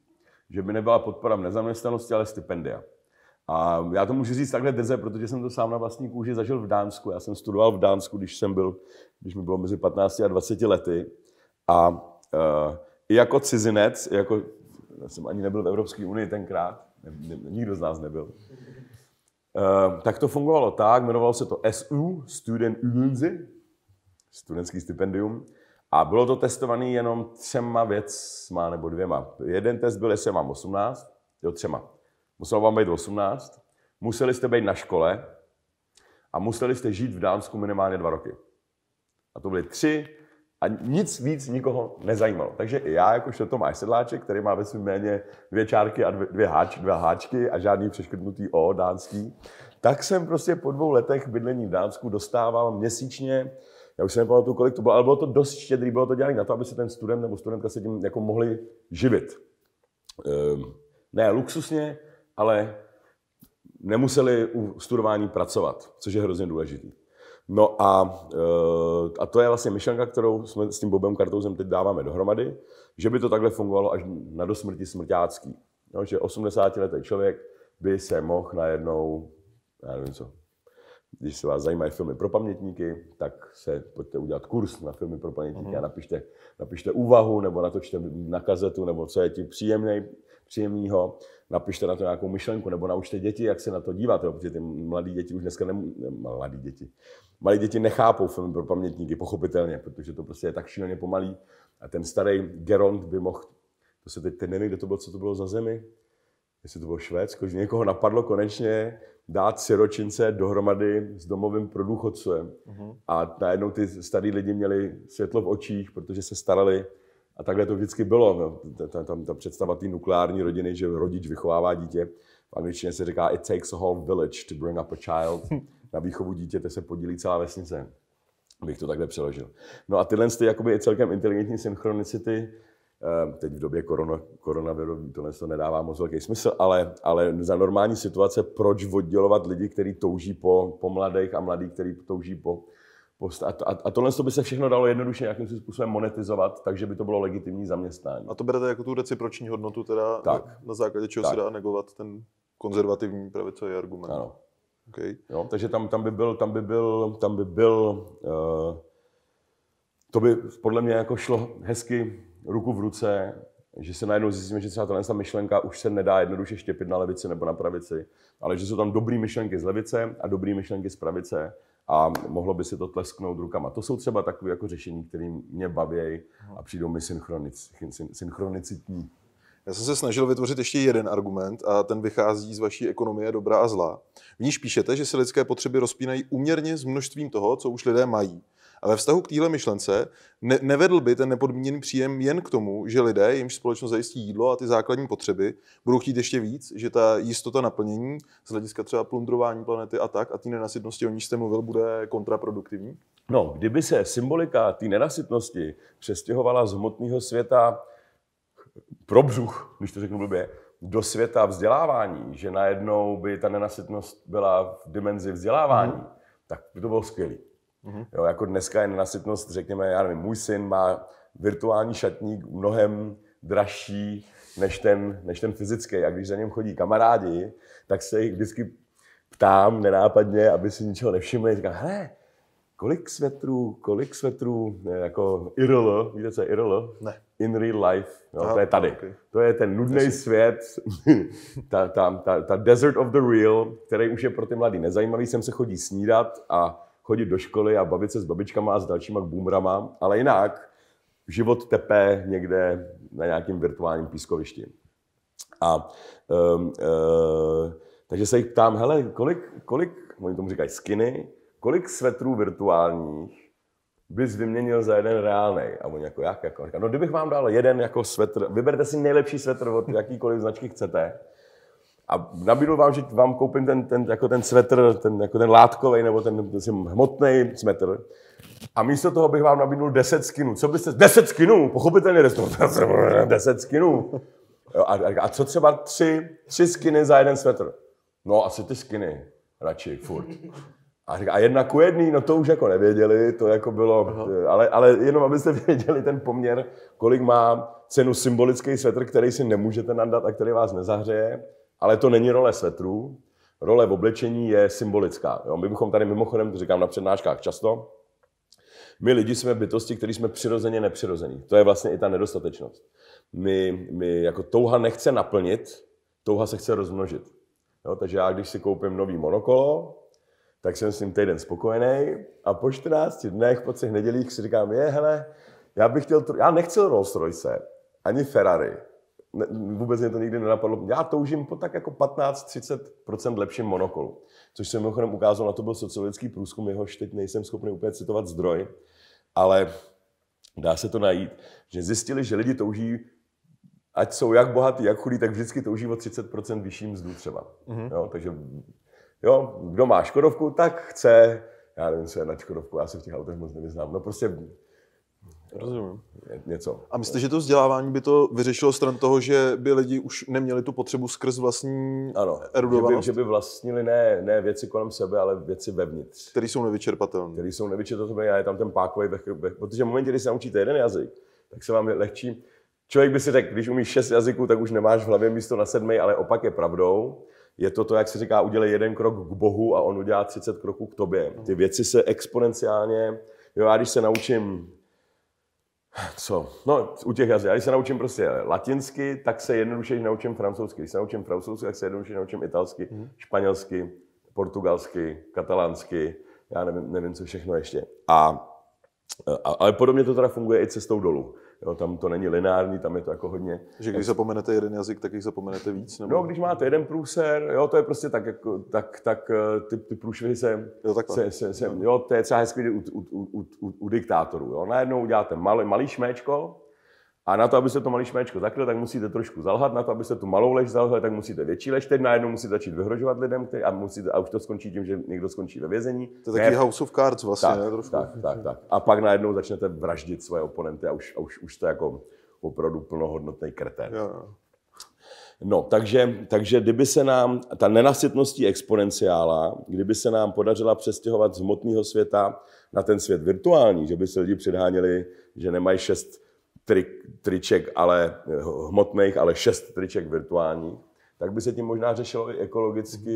Že by nebyla podpora v nezaměstnanosti, ale stipendia. A já to můžu říct takhle drze, protože jsem to sám na vlastní kůži zažil v Dánsku. Já jsem studoval v Dánsku, když jsem byl, když mi bylo mezi 15 a 20 lety. A uh, i jako cizinec, jako, já jsem ani nebyl v Evropské unii tenkrát, ne, ne, nikdo z nás nebyl, uh, tak to fungovalo tak, jmenovalo se to SU, Student Unzi, studentský stipendium. A bylo to testované jenom třema věcma nebo dvěma. Jeden test byl, jestli mám 18, jo, třema muselo vám být 18, museli jste být na škole a museli jste žít v Dánsku minimálně dva roky. A to byly tři a nic víc nikoho nezajímalo. Takže i já, jakožto Tomáš Sedláček, který má ve svém méně dvě čárky a dvě, dvě, háč, dvě háčky a žádný přeškrtnutý O dánský, tak jsem prostě po dvou letech bydlení v Dánsku dostával měsíčně, já už se nepamatuju, kolik to bylo, ale bylo to dost štědrý, bylo to dělané na to, aby se ten student nebo studentka se tím jako mohli živit. Ehm, ne luxusně, ale nemuseli u studování pracovat, což je hrozně důležitý. No a, eh, a to je vlastně myšlenka, kterou jsme s tím Bobem Kartouzem teď dáváme dohromady, že by to takhle fungovalo až na dosmrti smrťácký. No, že 80-letý člověk by se mohl najednou, já nevím co, když se vás zajímají filmy pro pamětníky, tak se pojďte udělat kurz na filmy pro pamětníky mm-hmm. a mhm. napište, napište úvahu, nebo natočte na kazetu, nebo co je ti příjemný příjemného, napište na to nějakou myšlenku, nebo naučte děti, jak se na to dívat, jo, protože ty mladí děti už dneska nem, ne, mladí děti, malí děti nechápou film pro pamětníky, pochopitelně, protože to prostě je tak šíleně pomalý a ten starý geront by mohl, to se teď, teď nevím, kde to bylo, co to bylo za zemi, jestli to bylo Švédsko, že někoho napadlo konečně dát siročince dohromady s domovým pro důchodce. Uh-huh. Mhm. A najednou ty starý lidi měli světlo v očích, protože se starali a takhle to vždycky bylo. No, ta, ta, ta představa té nukleární rodiny, že rodič vychovává dítě. V angličtině se říká It takes a whole village to bring up a child. Na výchovu dítěte se podílí celá vesnice. Bych to takhle přeložil. No a tyhle jste jakoby celkem inteligentní synchronicity eh, teď v době korona, koronaviru to to nedává moc velký smysl, ale, ale za normální situace, proč oddělovat lidi, kteří touží po, po mladých a mladí, kteří touží po, Post, a, a, a tohle by se všechno dalo jednoduše nějakým způsobem monetizovat, takže by to bylo legitimní zaměstnání. A to berete jako tu reciproční hodnotu, teda tak. na, na základě čeho tak. se dá negovat ten konzervativní pravicový argument. Ano. Okay. Jo, takže tam, tam by byl, tam by byl, tam by byl uh, to by podle mě jako šlo hezky ruku v ruce, že se najednou zjistíme, že třeba tahle myšlenka už se nedá jednoduše štěpit na levici nebo na pravici, ale že jsou tam dobré myšlenky z levice a dobré myšlenky z pravice a mohlo by si to tlesknout rukama. To jsou třeba takové jako řešení, které mě baví a přijdou mi synchronicitní. Já jsem se snažil vytvořit ještě jeden argument a ten vychází z vaší ekonomie dobrá a zlá. V níž píšete, že se lidské potřeby rozpínají uměrně s množstvím toho, co už lidé mají. A ve vztahu k téhle myšlence ne, nevedl by ten nepodmíněný příjem jen k tomu, že lidé, jimž společnost zajistí jídlo a ty základní potřeby, budou chtít ještě víc, že ta jistota naplnění z hlediska třeba plundrování planety a tak a té nenasytnosti, o níž jste mluvil, bude kontraproduktivní? No, kdyby se symbolika té nenasytnosti přestěhovala z hmotného světa pro břuch, když to řeknu blbě, do světa vzdělávání, že najednou by ta nenasytnost byla v dimenzi vzdělávání, mm. tak by to bylo skvělé. Mm-hmm. Jo, jako dneska je nenasytnost, řekněme, já nevím, můj syn má virtuální šatník mnohem dražší než ten, než ten fyzický. A když za něm chodí kamarádi, tak se jich vždycky ptám nenápadně, aby si ničeho nevšimli. Říkám, hele, kolik svetrů, kolik svetrů, eh, jako IRL, víte, co je IRL? Ne. In real life, jo, Aha, to je tady. Okay. To je ten nudný svět, ta, ta, ta, ta desert of the real, který už je pro ty mladý nezajímavý, sem se chodí snídat a chodit do školy a bavit se s babičkama a s dalšíma boomrama, ale jinak život tepe někde na nějakém virtuálním pískovišti. A e, e, takže se jich ptám, hele, kolik, kolik, oni tomu říkají skiny, kolik svetrů virtuálních bys vyměnil za jeden reálný. A oni jako jak? Jako, no kdybych vám dal jeden jako svetr, vyberte si nejlepší svetr od jakýkoliv značky chcete a nabídl vám, že vám koupím ten, ten, jako ten svetr, ten, jako ten látkový nebo ten, ten hmotný smetr. A místo toho bych vám nabídl 10 skinů. Co byste... 10 skinů? Pochopitelně restaurace. 10 skinů. A, a, co třeba tři, tři skiny za jeden svetr? No, asi ty skiny. Radši, furt. A, a jedna ku jedný, no to už jako nevěděli, to jako bylo, ale, ale jenom abyste věděli ten poměr, kolik má cenu symbolický svetr, který si nemůžete nadat a který vás nezahřeje, ale to není role svetrů. Role v oblečení je symbolická. Jo? My bychom tady mimochodem, to říkám na přednáškách často, my lidi jsme bytosti, který jsme přirozeně nepřirození. To je vlastně i ta nedostatečnost. My, my jako touha nechce naplnit, touha se chce rozmnožit. Jo? Takže já, když si koupím nový monokolo, tak jsem s ním týden spokojený a po 14 dnech, po těch nedělích si říkám, je, hele, já bych chtěl, já nechci Rolls Royce, ani Ferrari, ne, vůbec mě to nikdy nenapadlo. Já toužím po tak jako 15-30% lepším monokolu. Což se mimochodem ukázalo, na to byl sociologický průzkum, jehož teď nejsem schopný úplně citovat zdroj, ale dá se to najít, že zjistili, že lidi touží, ať jsou jak bohatý, jak chudý, tak vždycky touží o 30% vyšší mzdu třeba. Mm-hmm. Jo, takže jo, kdo má Škodovku, tak chce, já nevím, co je na Škodovku, já se v těch autech moc nevyznám, no prostě Rozumím. Něco. A myslíte, že to vzdělávání by to vyřešilo stran toho, že by lidi už neměli tu potřebu skrz vlastní ano, erudovanost? Že že by vlastnili ne, ne věci kolem sebe, ale věci vevnitř. Které jsou nevyčerpatelné. Které jsou nevyčerpatelné a je tam ten pákový Protože v momentě, kdy se naučíte jeden jazyk, tak se vám je lehčí. Člověk by si řekl, když umíš šest jazyků, tak už nemáš v hlavě místo na sedmý, ale opak je pravdou je to to, jak se říká, udělej jeden krok k Bohu a on udělá 30 kroků k tobě. Ty věci se exponenciálně, jo, já když se naučím co? No, u těch jazyků. Když se naučím prostě latinsky, tak se jednoduše naučím francouzsky. Když se naučím francouzsky, tak se jednoduše naučím italsky, hmm. španělsky, portugalsky, katalánsky, já nevím, nevím, co všechno ještě. A, a, ale podobně to teda funguje i cestou dolů. Jo, tam to není lineární, tam je to jako hodně... Že když zapomenete jeden jazyk, tak jich zapomenete víc? Nebo... No, když máte jeden průser, jo, to je prostě tak, jako, tak, tak eh, ty, ty průšvihy se, jo, takhle. se, se, se jo. jo, to je třeba hezký u, u, u, u, u diktátorů. Jo. Najednou uděláte malý, malý šméčko, a na to, aby se to malý šmečko zakryl, tak musíte trošku zalhat. Na to, aby se tu malou lež zalhal, tak musíte větší lež. Teď najednou musíte začít vyhrožovat lidem který, a, musíte, a už to skončí tím, že někdo skončí ve vězení. To je ne, taky house of cards vlastně, tak, ne? Trošku. Tak, tak, tak. A pak najednou začnete vraždit svoje oponenty a už, a už, už to jako opravdu plnohodnotný kreten. No, takže, takže kdyby se nám ta nenasytností exponenciála, kdyby se nám podařila přestěhovat z hmotného světa na ten svět virtuální, že by se lidi předháněli, že nemají šest tri, triček, ale eh, hmotných, ale šest triček virtuálních, tak by se tím možná řešilo i ekologicky,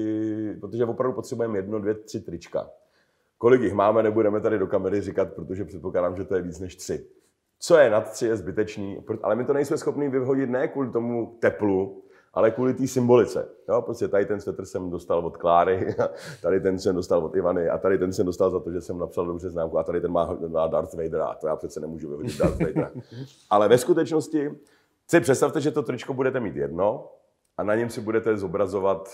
protože opravdu potřebujeme jedno, dvě, tři trička. Kolik jich máme, nebudeme tady do kamery říkat, protože předpokládám, že to je víc než tři. Co je nad tři, je zbytečný, ale my to nejsme schopni vyhodit ne kvůli tomu teplu, ale kvůli té symbolice. Jo, prostě tady ten svetr jsem dostal od Kláry, a tady ten jsem dostal od Ivany a tady ten jsem dostal za to, že jsem napsal dobře známku a tady ten má, má Darth a To já přece nemůžu vyhodit Darth Vadera. ale ve skutečnosti si představte, že to tričko budete mít jedno a na něm si budete zobrazovat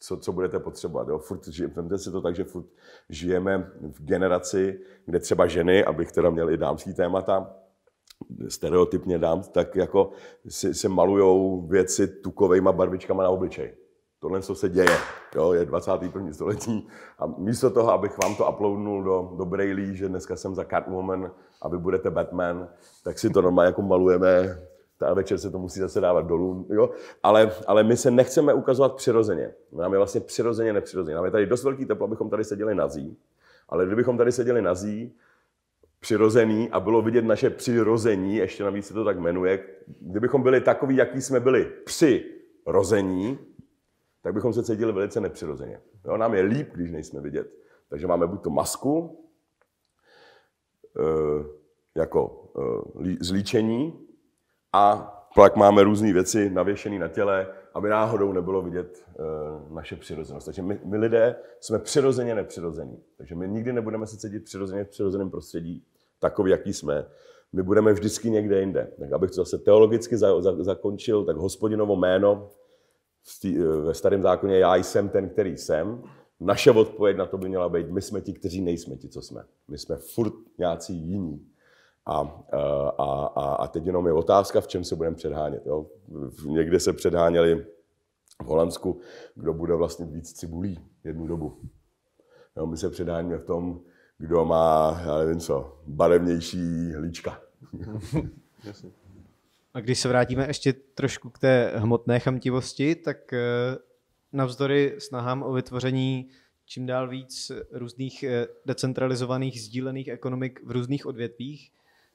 co, co budete potřebovat. Jo? Furt žijeme, si to tak, že furt žijeme v generaci, kde třeba ženy, abych teda měl i dámský témata, stereotypně dám, tak jako si, se malujou věci tukovejma barvičkama na obličej. Tohle, co se děje, jo, je 21. století a místo toho, abych vám to uploadnul do, do Braille, že dneska jsem za Catwoman a vy budete Batman, tak si to normálně jako malujeme a večer se to musí zase dávat dolů, jo? Ale, ale my se nechceme ukazovat přirozeně. Nám je vlastně přirozeně nepřirozeně. Nám je tady dost velký teplo, abychom tady seděli nazí, ale kdybychom tady seděli nazí, přirozený a bylo vidět naše přirození, ještě navíc se to tak jmenuje. Kdybychom byli takový, jaký jsme byli při rození, tak bychom se cítili velice nepřirozeně. Jo, nám je líp, když nejsme vidět. Takže máme buď tu masku, eh, jako eh, zlíčení, a pak máme různé věci navěšené na těle, aby náhodou nebylo vidět eh, naše přirozenost. Takže my, my lidé jsme přirozeně nepřirození. Takže my nikdy nebudeme se cítit přirozeně v přirozeném prostředí takový, jaký jsme. My budeme vždycky někde jinde. Tak abych to zase teologicky za, za, zakončil, tak hospodinovo jméno tý, eh, ve starém zákoně já jsem ten, který jsem. Naše odpověď na to by měla být, my jsme ti, kteří nejsme ti, co jsme. My jsme furt nějací jiní. A, eh, a, a, a teď jenom je otázka, v čem se budeme předhánět. Jo? Někde se předháněli v Holandsku, kdo bude vlastně víc cibulí jednu dobu. Jo, my se předháníme v tom, kdo má, já nevím co, barevnější hlíčka. A když se vrátíme ještě trošku k té hmotné chamtivosti, tak eh, navzdory snahám o vytvoření čím dál víc různých eh, decentralizovaných sdílených ekonomik v různých odvětvích,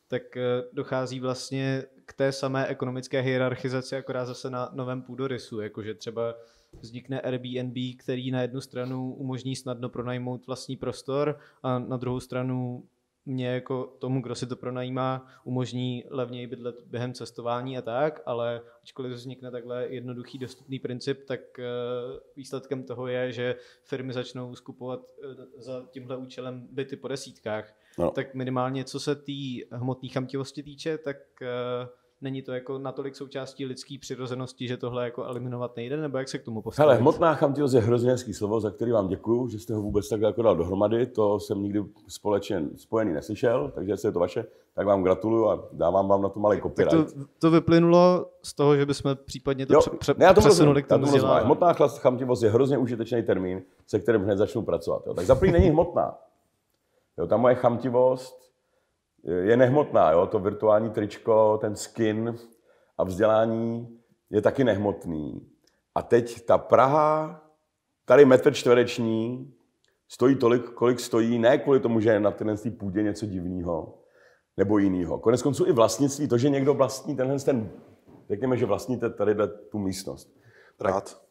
tak eh, dochází vlastně k té samé ekonomické hierarchizaci, akorát zase na novém půdorysu, jakože třeba vznikne Airbnb, který na jednu stranu umožní snadno pronajmout vlastní prostor a na druhou stranu mě jako tomu, kdo si to pronajímá, umožní levněji bydlet během cestování a tak, ale ačkoliv vznikne takhle jednoduchý dostupný princip, tak eh, výsledkem toho je, že firmy začnou skupovat eh, za tímhle účelem byty po desítkách. No. Tak minimálně co se té hmotné chamtivosti týče, tak eh, není to jako natolik součástí lidské přirozenosti, že tohle jako eliminovat nejde, nebo jak se k tomu postavit? Ale hmotná chamtivost je hrozně hezký slovo, za který vám děkuju, že jste ho vůbec tak jako dal dohromady, to jsem nikdy společně spojený neslyšel, takže jestli je to vaše, tak vám gratuluju a dávám vám na to malý copyright. to, to vyplynulo z toho, že bychom případně to jo, pře- ne, já to přesunuli k tomu vzdělání. Hmotná chamtivost je hrozně užitečný termín, se kterým hned začnu pracovat. Jo. Tak za není hmotná. Jo, ta moje chamtivost je nehmotná. Jo? To virtuální tričko, ten skin a vzdělání je taky nehmotný. A teď ta Praha, tady metr čtvereční, stojí tolik, kolik stojí, ne kvůli tomu, že je na téhle půdě něco divného nebo jiného. Konec konců i vlastnictví, to, že někdo vlastní tenhle ten, řekněme, že vlastníte tady tu místnost. Rád.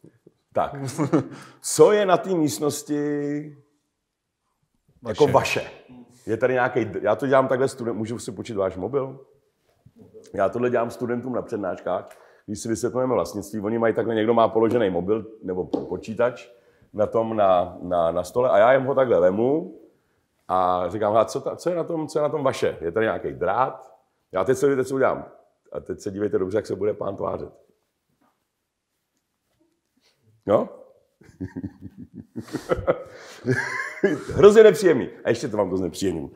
Tak, tak. Co je na té místnosti vaše. jako vaše? Je tady nějaký, já to dělám takhle student, můžu si počít váš mobil? Já tohle dělám studentům na přednáškách, když si vysvětlujeme vlastnictví, oni mají takhle, někdo má položený mobil nebo počítač na tom na, na, na stole a já jim ho takhle vemu a říkám, co, ta, co, je na tom, co je na tom vaše? Je tady nějaký drát? Já teď se co udělám. A teď se dívejte dobře, jak se bude pán tvářit. No? Hrozně nepříjemný. A ještě to vám to znepříjemní.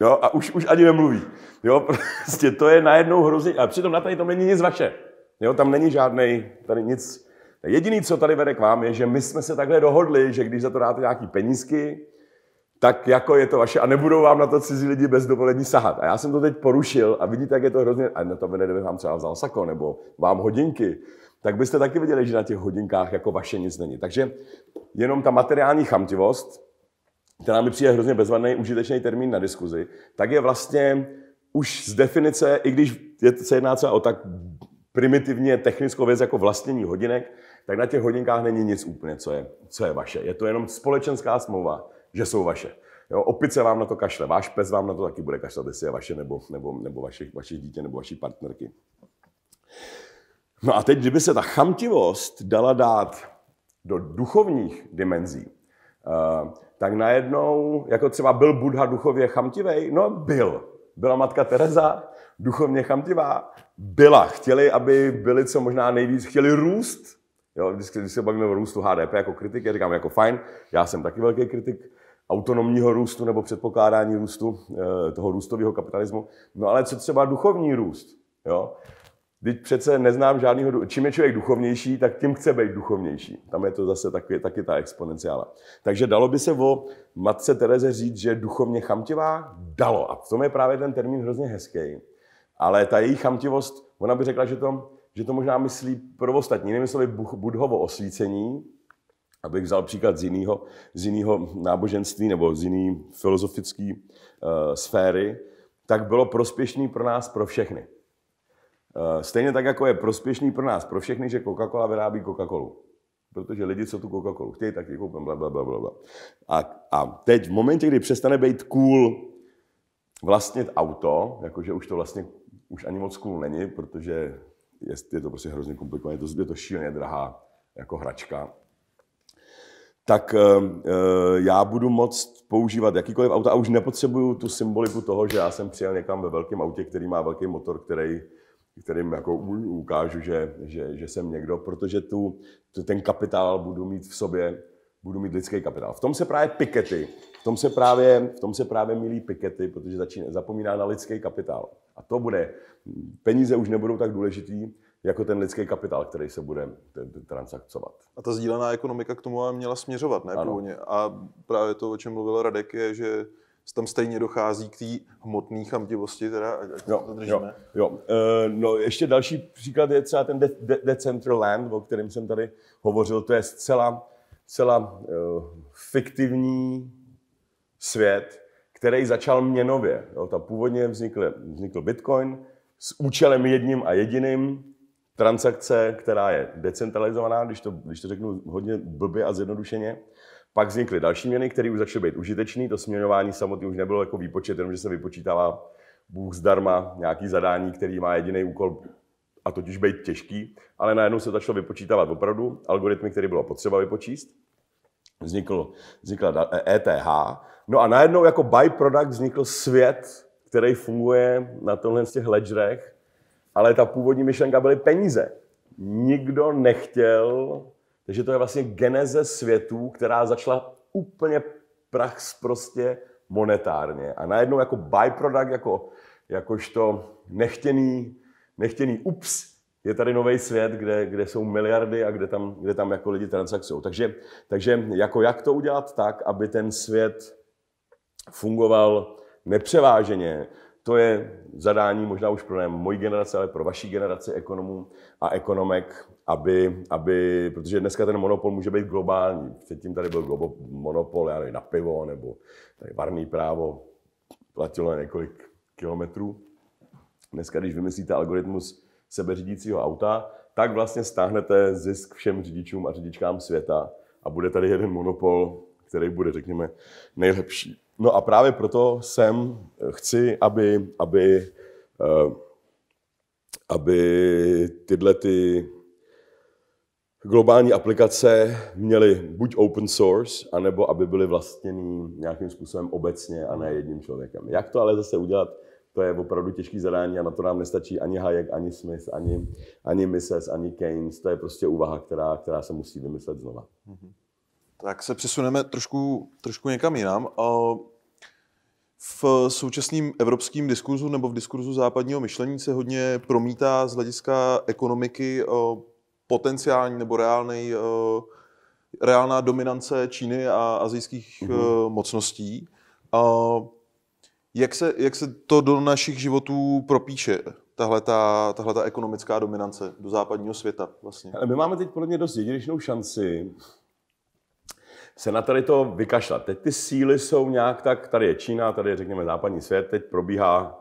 Jo, a už, už ani nemluví. Jo, prostě to je najednou hrozně... A přitom na tady to není nic vaše. Jo, tam není žádný tady nic... Jediný, co tady vede k vám, je, že my jsme se takhle dohodli, že když za to dáte nějaký penízky, tak jako je to vaše a nebudou vám na to cizí lidi bez dovolení sahat. A já jsem to teď porušil a vidíte, jak je to hrozně, a na to by vám třeba vzal sako, nebo vám hodinky, tak byste taky viděli, že na těch hodinkách jako vaše nic není. Takže jenom ta materiální chamtivost, která mi přijde hrozně bezvadný, užitečný termín na diskuzi, tak je vlastně už z definice, i když je, se jedná třeba o tak primitivně technickou věc jako vlastnění hodinek, tak na těch hodinkách není nic úplně, co je, co je vaše. Je to jenom společenská smlouva, že jsou vaše. Jo, opice vám na to kašle, váš pes vám na to taky bude kašlat, jestli je vaše nebo, nebo, nebo vaše, vaše dítě nebo vaší partnerky. No a teď, kdyby se ta chamtivost dala dát do duchovních dimenzí, eh, tak najednou, jako třeba byl Buddha duchovně chamtivý, no byl. Byla matka Teresa duchovně chamtivá? Byla. Chtěli, aby byli co možná nejvíc, chtěli růst. Jo, vždycky, když se bavíme o růstu HDP jako kritik, já říkám jako fajn, já jsem taky velký kritik autonomního růstu nebo předpokládání růstu, eh, toho růstového kapitalismu. No ale co třeba duchovní růst? Jo? Teď přece neznám žádného, čím je člověk duchovnější, tak tím chce být duchovnější. Tam je to zase taky, taky ta exponenciála. Takže dalo by se o matce Tereze říct, že je duchovně chamtivá? Dalo. A v tom je právě ten termín hrozně hezký. Ale ta její chamtivost, ona by řekla, že to, že to možná myslí prvostatní. Nemysleli budhovo osvícení, abych vzal příklad z jiného z jiného náboženství nebo z jiné filozofické uh, eh, sféry, tak bylo prospěšný pro nás, pro všechny. Eh, stejně tak, jako je prospěšný pro nás, pro všechny, že Coca-Cola vyrábí Coca-Colu. Protože lidi, co tu Coca-Colu chtějí, tak ji koupím, bla, bla, bla, bla. A, a teď v momentě, kdy přestane být cool vlastnit auto, jakože už to vlastně už ani moc cool není, protože je, je to prostě hrozně komplikované, je to, je to šíleně drahá jako hračka, tak e, já budu moc používat jakýkoliv auto a už nepotřebuju tu symboliku toho, že já jsem přijel někam ve velkém autě, který má velký motor, který kterým jako ukážu, že, že, že jsem někdo, protože tu, tu, ten kapitál budu mít v sobě, budu mít lidský kapitál. V tom se právě pikety, v tom se právě, v tom se právě milí pikety, protože začíná, zapomíná na lidský kapitál. A to bude, peníze už nebudou tak důležitý, jako ten lidský kapitál, který se bude transakcovat. A ta sdílená ekonomika k tomu měla směřovat, ne? Původně. A právě to, o čem mluvil Radek, je, že tam stejně dochází k té hmotné chamtivosti, teda, ať jo, to držíme. Jo, jo. E, no ještě další příklad je třeba ten de- de- Decentraland, o kterém jsem tady hovořil, to je zcela, zcela e, fiktivní svět, který začal měnově. Jo, tam původně vznikl, vznikl Bitcoin s účelem jedním a jediným, transakce, která je decentralizovaná, když to, když to řeknu hodně blbě a zjednodušeně, pak vznikly další měny, které už začaly být užitečné. To směňování samotné už nebylo jako výpočet, jenomže se vypočítává Bůh zdarma nějaký zadání, který má jediný úkol a totiž být těžký, ale najednou se začalo vypočítávat opravdu algoritmy, které bylo potřeba vypočíst. Vznikl, vznikla ETH. E no a najednou jako byproduct vznikl svět, který funguje na tomhle z těch ledgerech, ale ta původní myšlenka byly peníze. Nikdo nechtěl takže to je vlastně geneze světů, která začala úplně prach prostě monetárně. A najednou jako byproduct, jako, jakožto nechtěný, nechtěný ups, je tady nový svět, kde, kde jsou miliardy a kde tam, kde tam jako lidi transakcují. Takže, takže jako jak to udělat tak, aby ten svět fungoval nepřeváženě, to je zadání možná už pro ne moji generace, ale pro vaší generaci ekonomů a ekonomek, aby, aby, protože dneska ten monopol může být globální. Předtím tady byl globo, monopol já nevím, na pivo nebo tady varný právo platilo několik kilometrů. Dneska, když vymyslíte algoritmus sebeřídícího auta, tak vlastně stáhnete zisk všem řidičům a řidičkám světa a bude tady jeden monopol, který bude, řekněme, nejlepší. No a právě proto jsem, chci, aby, aby, eh, aby tyhle ty globální aplikace měly buď open source, anebo aby byly vlastněny nějakým způsobem obecně a ne jedním člověkem. Jak to ale zase udělat, to je opravdu těžký zadání a na to nám nestačí ani Hayek, ani Smith, ani, ani Mises, ani Keynes. To je prostě úvaha, která, která se musí vymyslet znova. Mm-hmm. Tak se přesuneme trošku, trošku někam jinam. V současném evropském diskurzu nebo v diskurzu západního myšlení se hodně promítá z hlediska ekonomiky eh, potenciální nebo reálnej, eh, reálná dominance Číny a azijských mm-hmm. Eh, mocností. Jak se, jak se to do našich životů propíše, tahle ta, tahle ta ekonomická dominance do západního světa? Vlastně? Ale my máme teď podle mě dost jedinečnou šanci se na tady to vykašlat. Teď ty síly jsou nějak tak, tady je Čína, tady je řekněme západní svět, teď probíhá,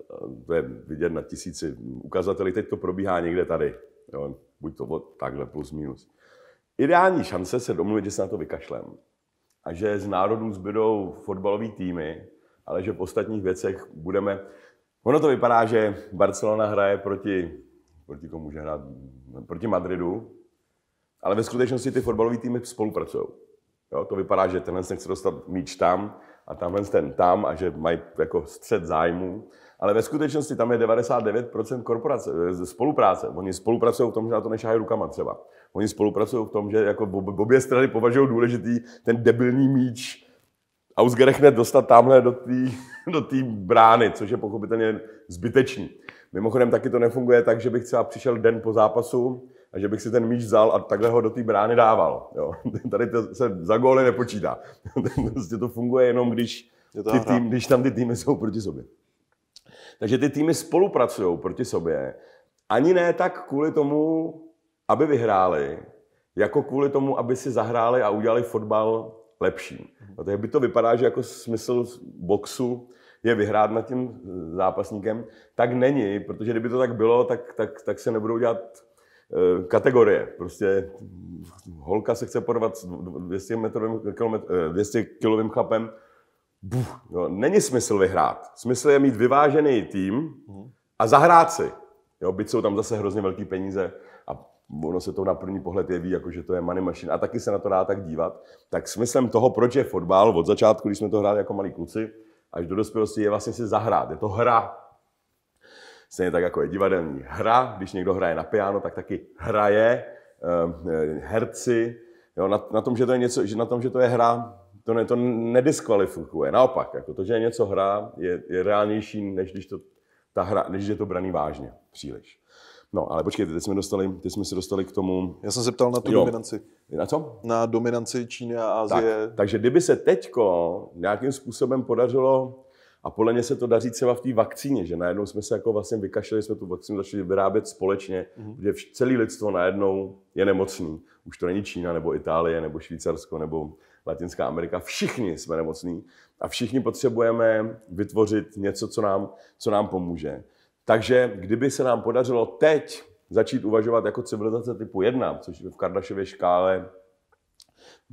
eh, to je vidět na tisíci ukazatelů, teď to probíhá někde tady. Jo, buď to takhle plus minus. Ideální šance se domluvit, že se na to vykašlem. A že z národů zbydou fotbalové týmy, ale že v ostatních věcech budeme... Ono to vypadá, že Barcelona hraje proti, proti komu může hrát, proti Madridu, ale ve skutečnosti ty fotbalové týmy spolupracují. Jo, to vypadá, že tenhle chce dostat míč tam a tamhle ten tam a že mají jako střed zájmů. Ale ve skutečnosti tam je 99% korporace, eh, spolupráce. Oni spolupracují v tom, že na to nešáhají rukama třeba. Oni spolupracují v tom, že jako obě strany považují důležitý ten debilní míč a Ausgerechnet dostat tamhle do té do brány, což je pochopitelně zbytečný. Mimochodem taky to nefunguje tak, že bych třeba přišel den po zápasu a že bych si ten míč vzal a takhle ho do té brány dával. Jo. Tady to se za góly nepočítá. prostě to funguje jenom, když, je ty tým, když tam ty týmy jsou proti sobě. Takže ty týmy spolupracují proti sobě. Ani ne tak kvůli tomu, aby vyhráli, jako kvůli tomu, aby si zahráli a udělali fotbal lepší. je, by to vypadá, že jako smysl boxu je vyhrát nad tím zápasníkem, tak není, protože kdyby to tak bylo, tak, tak, tak se nebudou dělat Eh, kategorie. Prostě holka se chce porovat s 200, metrovým, kilometr, eh, 200 kilovým chlapem. Buh, no, není smysl vyhrát. Smysl je mít vyvážený tým a zahrát si. Jo, byť jsou tam zase hrozně velký peníze a ono se to na první pohled jeví, jako že to je money machine a taky se na to dá tak dívat. Tak smyslem toho, proč je fotbal od začátku, když jsme to hráli jako malí kluci, až do dospělosti, je vlastně si zahrát. Je to hra. Stejně tak jako je divadelní hra, když někdo hraje na piano, tak taky hraje ehm, eh, herci. Jo, na, na, tom, že to je něco, že na tom, že to je hra, to, ne, to nediskvalifikuje. Naopak, jako to, že je něco hra, je, je reálnější, než když, to, ta hra, než je to braný vážně příliš. No, ale počkejte, teď jsme, dostali, teď jsme se dostali k tomu... Já jsem se ptal na tu jo. dominanci. Na co? Na dominanci Číny a Asie. Tak, takže kdyby se teďko nějakým způsobem podařilo a podle mě se to daří třeba v té vakcíně, že najednou jsme se jako vlastně vykašleli, jsme tu vakcínu začali vyrábět společně, mm-hmm. protože celé lidstvo najednou je nemocný. Už to není Čína, nebo Itálie, nebo Švýcarsko, nebo Latinská Amerika. Všichni jsme nemocní a všichni potřebujeme vytvořit něco, co nám, co nám pomůže. Takže kdyby se nám podařilo teď začít uvažovat jako civilizace typu 1, což je v Kardašově škále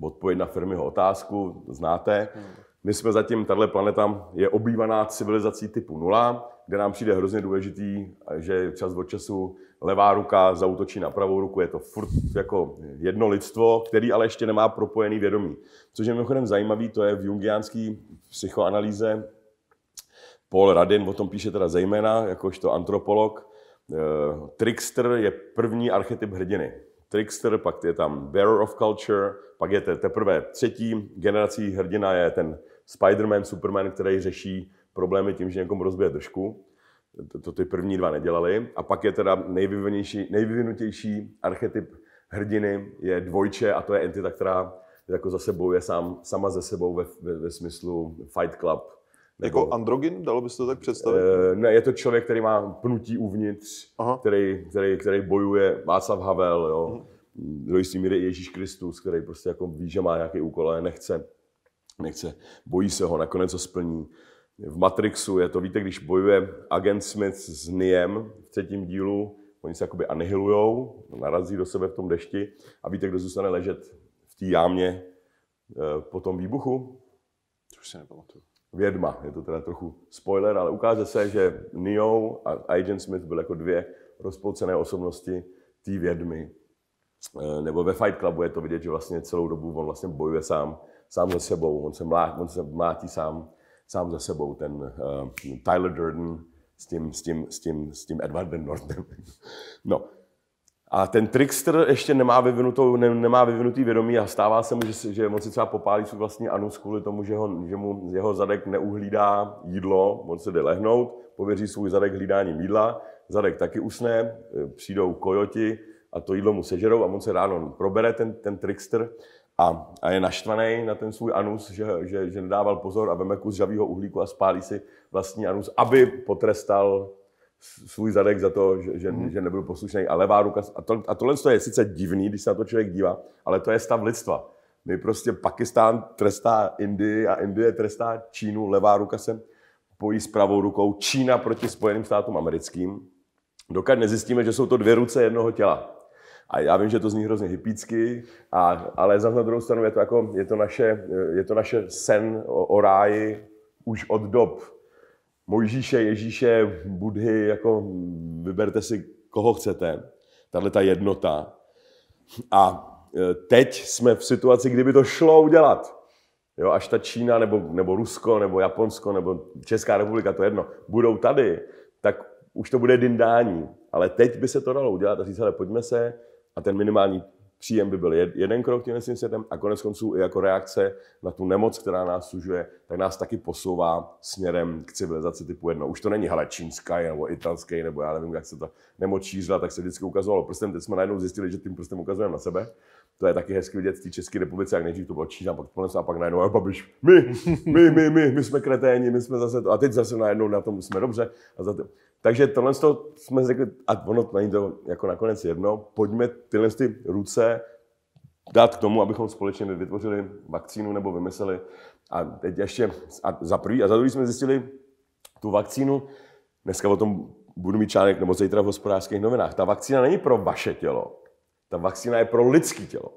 odpověď na firmyho otázku, znáte, mm my jsme zatím, tahle planeta je obývaná civilizací typu nula, kde nám přijde hrozně důležitý, že čas od času levá ruka zautočí na pravou ruku. Je to furt jako jedno lidstvo, který ale ještě nemá propojený vědomí. Což je mimochodem zajímavý, to je v jungiánské psychoanalýze. Paul Radin o tom píše teda zejména, jakožto antropolog. Eh, Trickster je první archetyp hrdiny. Trickster, pak je tam bearer of culture, pak je teprve třetí generací hrdina, je ten Spider-Man, Superman, který řeší problémy tím, že někomu rozbije držku. To, to ty první dva nedělali. A pak je teda nejvyvinutější, archetyp hrdiny je dvojče a to je entita, která jako za sebou je sám, sama ze sebou ve, ve, ve smyslu Fight Club. Nebo, jako androgyn, dalo by se to tak představit? E, ne, je to člověk, který má pnutí uvnitř, Aha. který, který, který bojuje, Václav Havel, jo. Aha. Mhm. do jistý míry Ježíš Kristus, který prostě jako ví, že má nějaký úkol, ale nechce nechce, bojí se ho, nakonec ho splní. V Matrixu je to, víte, když bojuje agent Smith s Niem v třetím dílu, oni se jakoby anihilujou, narazí do sebe v tom dešti a víte, kdo zůstane ležet v té jámě eh, po tom výbuchu? To už se nepamatuju. Vědma, je to teda trochu spoiler, ale ukáže se, že Neo a Agent Smith byly jako dvě rozpolcené osobnosti té vědmy. Eh, nebo ve Fight Clubu je to vidět, že vlastně celou dobu on vlastně bojuje sám sám za sebou, on se, mlá, on se mlátí sám, sám za sebou, ten uh, Tyler Durden s tím, s tím, s tím, s tím Edwardem Nortonem. no. A ten trickster ještě nemá, vyvinutou, ne, nemá vyvinutý vědomí a stává se mu, že, že on si třeba popálí svůj vlastní anus kvůli tomu, že, ho, že mu jeho zadek neuhlídá jídlo, on se jde lehnout, pověří svůj zadek hlídáním jídla, zadek taky usne, eh, přijdou kojoti a to jídlo mu sežerou a on se ráno probere ten, ten trickster a, a je naštvaný na ten svůj anus, že, že, že nedával pozor a veme kus žavýho uhlíku a spálí si vlastní anus, aby potrestal svůj zadek za to, že, že, mm. že nebyl poslušný. A levá ruka, a, to, a tohle je sice divný, když se na to člověk dívá, ale to je stav lidstva. My prostě Pakistán trestá Indii a Indie trestá Čínu, levá ruka se pojí s pravou rukou, Čína proti Spojeným státům americkým, dokud nezjistíme, že jsou to dvě ruce jednoho těla. A já vím, že to zní hrozně hypícky, a, ale za na druhou stranu je to, jako, je to, naše, je to naše sen o, o ráji už od dob Mojžíše, Ježíše, Budhy, jako vyberte si, koho chcete. Tahle ta jednota. A e, teď jsme v situaci, kdyby to šlo udělat. Jo, až ta Čína, nebo, nebo Rusko, nebo Japonsko, nebo Česká republika, to jedno, budou tady, tak už to bude dindání. Ale teď by se to dalo udělat a říct, ale pojďme se a ten minimální příjem by byl jeden krok myslím, světem a konec konců i jako reakce na tu nemoc, která nás sužuje, tak nás taky posouvá směrem k civilizaci typu jedno. Už to není hele čínská nebo italské, nebo já nevím, jak se ta nemoc šířila, tak se vždycky ukazovalo prstem. Teď jsme najednou zjistili, že tím prstem ukazujeme na sebe to je taky hezký vidět v té České republice, jak nejdřív to bylo Čína, pak to a pak najednou a Babiš, my, my, my, my, my jsme kreténi, my jsme zase to, a teď zase najednou na tom jsme dobře. A za to. Takže tohle to jsme řekli, a ono není to jako nakonec jedno, pojďme tyhle ty ruce dát k tomu, abychom společně vytvořili vakcínu nebo vymysleli. A teď ještě a za prvý a za druhý jsme zjistili tu vakcínu. Dneska o tom budu mít článek nebo zítra v hospodářských novinách. Ta vakcína není pro vaše tělo, ta vakcína je pro lidský tělo.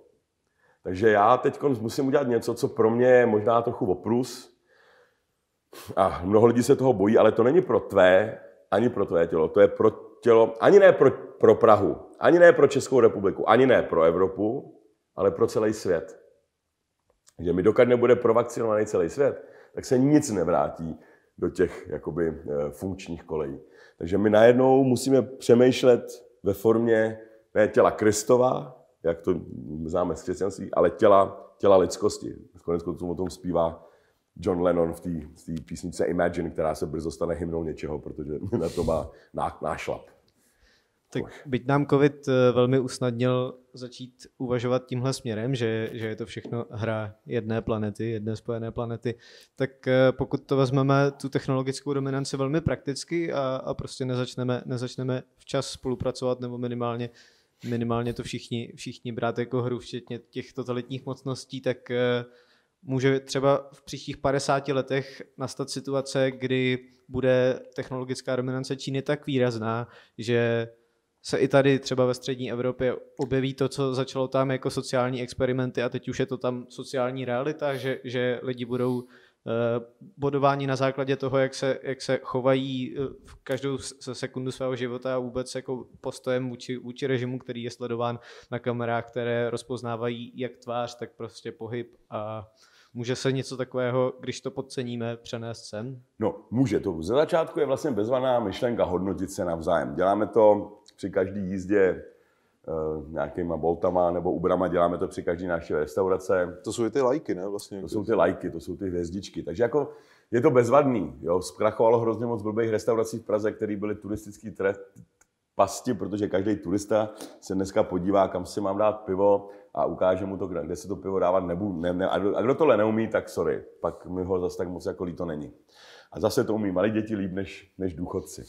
Takže já teď musím udělat něco, co pro mě je možná trochu oprus. A mnoho lidí se toho bojí, ale to není pro tvé, ani pro tvé tělo. To je pro tělo, ani ne pro, pro Prahu, ani ne pro Českou republiku, ani ne pro Evropu, ale pro celý svět. Že mi dokud nebude provakcinovaný celý svět, tak se nic nevrátí do těch jakoby, eh, funkčních kolejí. Takže my najednou musíme přemýšlet ve formě ne těla Kristova, jak to známe z křesťanství, ale těla, těla lidskosti. V konecku to o tom zpívá John Lennon v té písnice Imagine, která se brzo stane hymnou něčeho, protože na to má ná, nášlap. Tak byť nám COVID eh, velmi usnadnil začít uvažovat tímhle směrem, že, že je to všechno hra jedné planety, jedné spojené planety, tak eh, pokud to vezmeme tu technologickou dominanci velmi prakticky a, a prostě nezačneme, nezačneme včas spolupracovat nebo minimálně minimálně to všichni, všichni brát jako hru, včetně těch totalitních mocností, tak eh, může třeba v příštích 50 letech nastat situace, kdy bude technologická dominance Číny tak výrazná, že se i tady třeba ve střední Evropě objeví to, co začalo tam jako sociální experimenty a teď už je to tam sociální realita, že, že lidi budou Eh, bodování na základě toho, jak se, jak se chovají eh, v každou sekundu svého života a vůbec jako postojem vůči, vůči režimu, který je sledován na kamerách, které rozpoznávají jak tvář, tak prostě pohyb a Může se něco takového, když to podceníme, přenést sem? No, může to. Ze začátku je vlastně bezvaná myšlenka hodnotit se navzájem. Děláme to při každé jízdě Eh, nějakýma boltama nebo ubrama, děláme to při každý naší restaurace. To jsou i ty lajky, ne? Vlastně, to jsou ty lajky, to jsou ty hvězdičky. Takže jako je to bezvadný. Jo? Zkrachovalo hrozně moc blbých restaurací v Praze, které byly turistický trest pasti, protože každý turista se dneska podívá, kam si mám dát pivo a ukáže mu to, kde se to pivo dávat nebudu. Ne, ne, a, kdo, tohle neumí, tak sorry, pak mi ho zase tak moc jako líto není. A zase to umí malé děti líp než, než důchodci.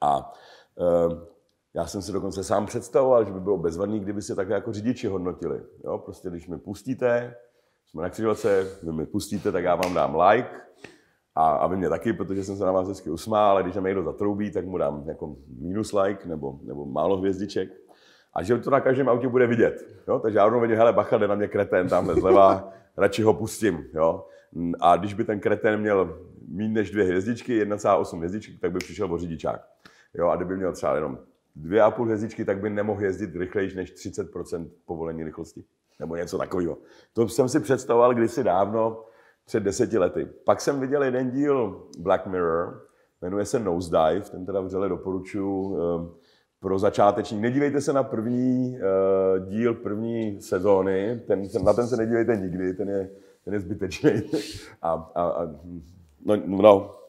A eh, já jsem si dokonce sám představoval, že by bylo bezvadný, kdyby se také jako řidiči hodnotili. Jo? Prostě když mi pustíte, jsme na křižovatce, vy mi pustíte, tak já vám dám like a, a vy mě taky, protože jsem se na vás hezky usmál, ale když mě někdo zatroubí, tak mu dám jako minus like nebo, nebo málo hvězdiček. A že to na každém autě bude vidět. Jo? Takže já rovnou vidím, hele, bacha, jde na mě kretén tamhle zleva, radši ho pustím. Jo? A když by ten kretén měl méně než dvě hvězdičky, 1,8 hvězdičky, tak by přišel o řidičák. Jo? A kdyby měl třeba jenom dvě a půl hvězdičky, tak by nemohl jezdit rychleji než 30% povolení rychlosti. Nebo něco takového. To jsem si představoval kdysi dávno, před deseti lety. Pak jsem viděl jeden díl Black Mirror, jmenuje se Nosedive, ten teda vřele doporučuji ehm, pro začáteční. Nedívejte se na první eh, díl první sezóny, ten, na ten se nedívejte nikdy, ten je, ten je zbytečný. A, a, a, hm, no, no,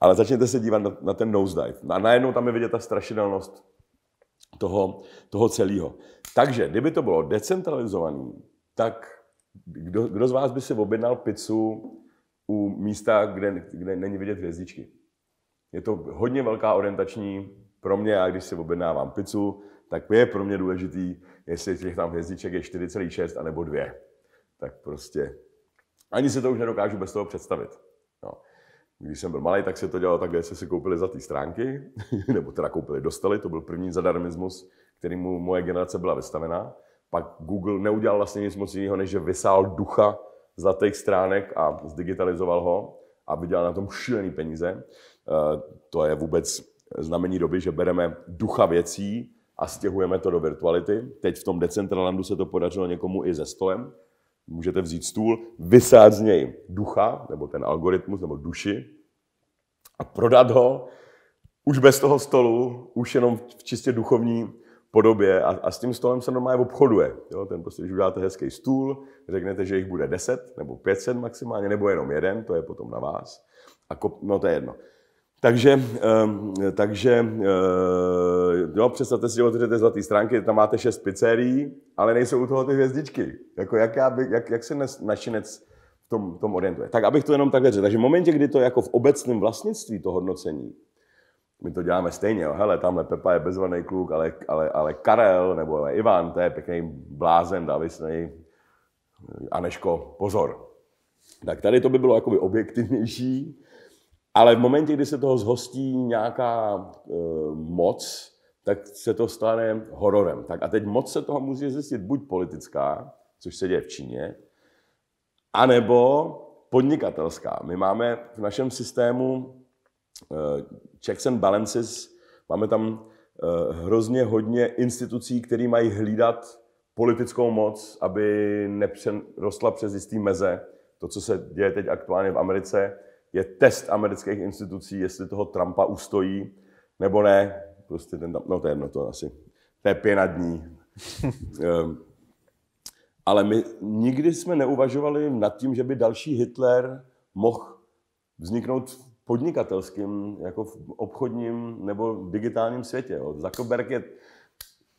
ale začněte se dívat na, na ten nosedive. A najednou tam je vidět ta strašidelnost toho, toho celého. Takže, kdyby to bylo decentralizovaný, tak kdo, kdo z vás by si objednal pizzu u místa, kde, kde není vidět hvězdičky? Je to hodně velká orientační pro mě, a když si objednávám pizzu, tak je pro mě důležitý, jestli těch tam hvězdiček je 4,6 anebo 2. Tak prostě ani si to už nedokážu bez toho představit. No. Když jsem byl malý, tak se to dělalo tak, že se si koupili za ty stránky, nebo teda koupili, dostali, to byl první zadarmismus, kterýmu moje generace byla vystavená. Pak Google neudělal vlastně nic moc jiného, než že vysál ducha zlatých stránek a zdigitalizoval ho a vydělal na tom šílený peníze. Eh, to je vůbec znamení doby, že bereme ducha věcí a stěhujeme to do virtuality. Teď v tom Decentralandu se to podařilo někomu i ze stolem, můžete vzít stůl, vysát z něj ducha, nebo ten algoritmus, nebo duši, a prodat ho už bez toho stolu, už jenom v čistě duchovní podobě a, a s tím stolem se normálně obchoduje. Jo? Ten prostě, když uděláte hezký stůl, řeknete, že jich bude 10 nebo 500 maximálně, nebo jenom jeden, to je potom na vás. A kop, no to je jedno. Takže, ehm, takže eh, jo, představte si, že otevřete zlaté stránky, tam máte šest pizzerií, ale nejsou u toho ty hvězdičky. Jako já by, jak, jak se našinec v tom, tom orientuje? Tak abych to jenom takhle řekl. Takže v momentě, kdy to jako v obecném vlastnictví to hodnocení, my to děláme stejně, jo. hele, tamhle Pepa je bezvaný kluk, ale, ale, ale Karel nebo Ivan, to je pěkný blázen, davisnej, Aneško, pozor. Tak tady to by bylo jakoby objektivnější, ale v momentě, kdy se toho zhostí nějaká e, moc, tak se to stane hororem. Tak a teď moc se toho může zjistit buď politická, což se děje v Číně, anebo podnikatelská. My máme v našem systému e, checks and balances, máme tam e, hrozně hodně institucí, které mají hlídat politickou moc, aby nepřerostla přes jistý meze. To, co se děje teď aktuálně v Americe, je test amerických institucí, jestli toho Trumpa ustojí nebo ne. Prostě ten tam, no to je jedno, to asi, to je pěna dní. Ehm, ale my nikdy jsme neuvažovali nad tím, že by další Hitler mohl vzniknout v jako v obchodním nebo v digitálním světě. Jo. Zuckerberg je,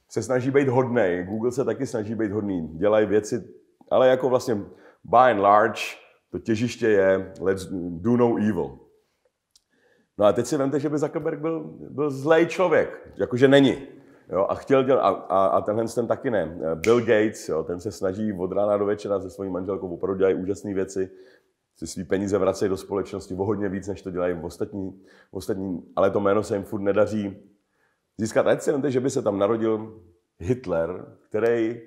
se snaží být hodný, Google se taky snaží být hodný, dělají věci, ale jako vlastně by and large to těžiště je let's do no evil. No a teď si vemte, že by Zuckerberg byl, byl zlej člověk, jakože není. Jo, a chtěl dělat, a, a, a tenhle ten taky ne. Bill Gates, jo, ten se snaží od rána do večera se svojí manželkou, opravdu dělají úžasné věci, si svý peníze vracejí do společnosti o hodně víc, než to dělají v ostatní, v ostatní, ale to jméno se jim furt nedaří získat. Teď si vemte, že by se tam narodil Hitler, který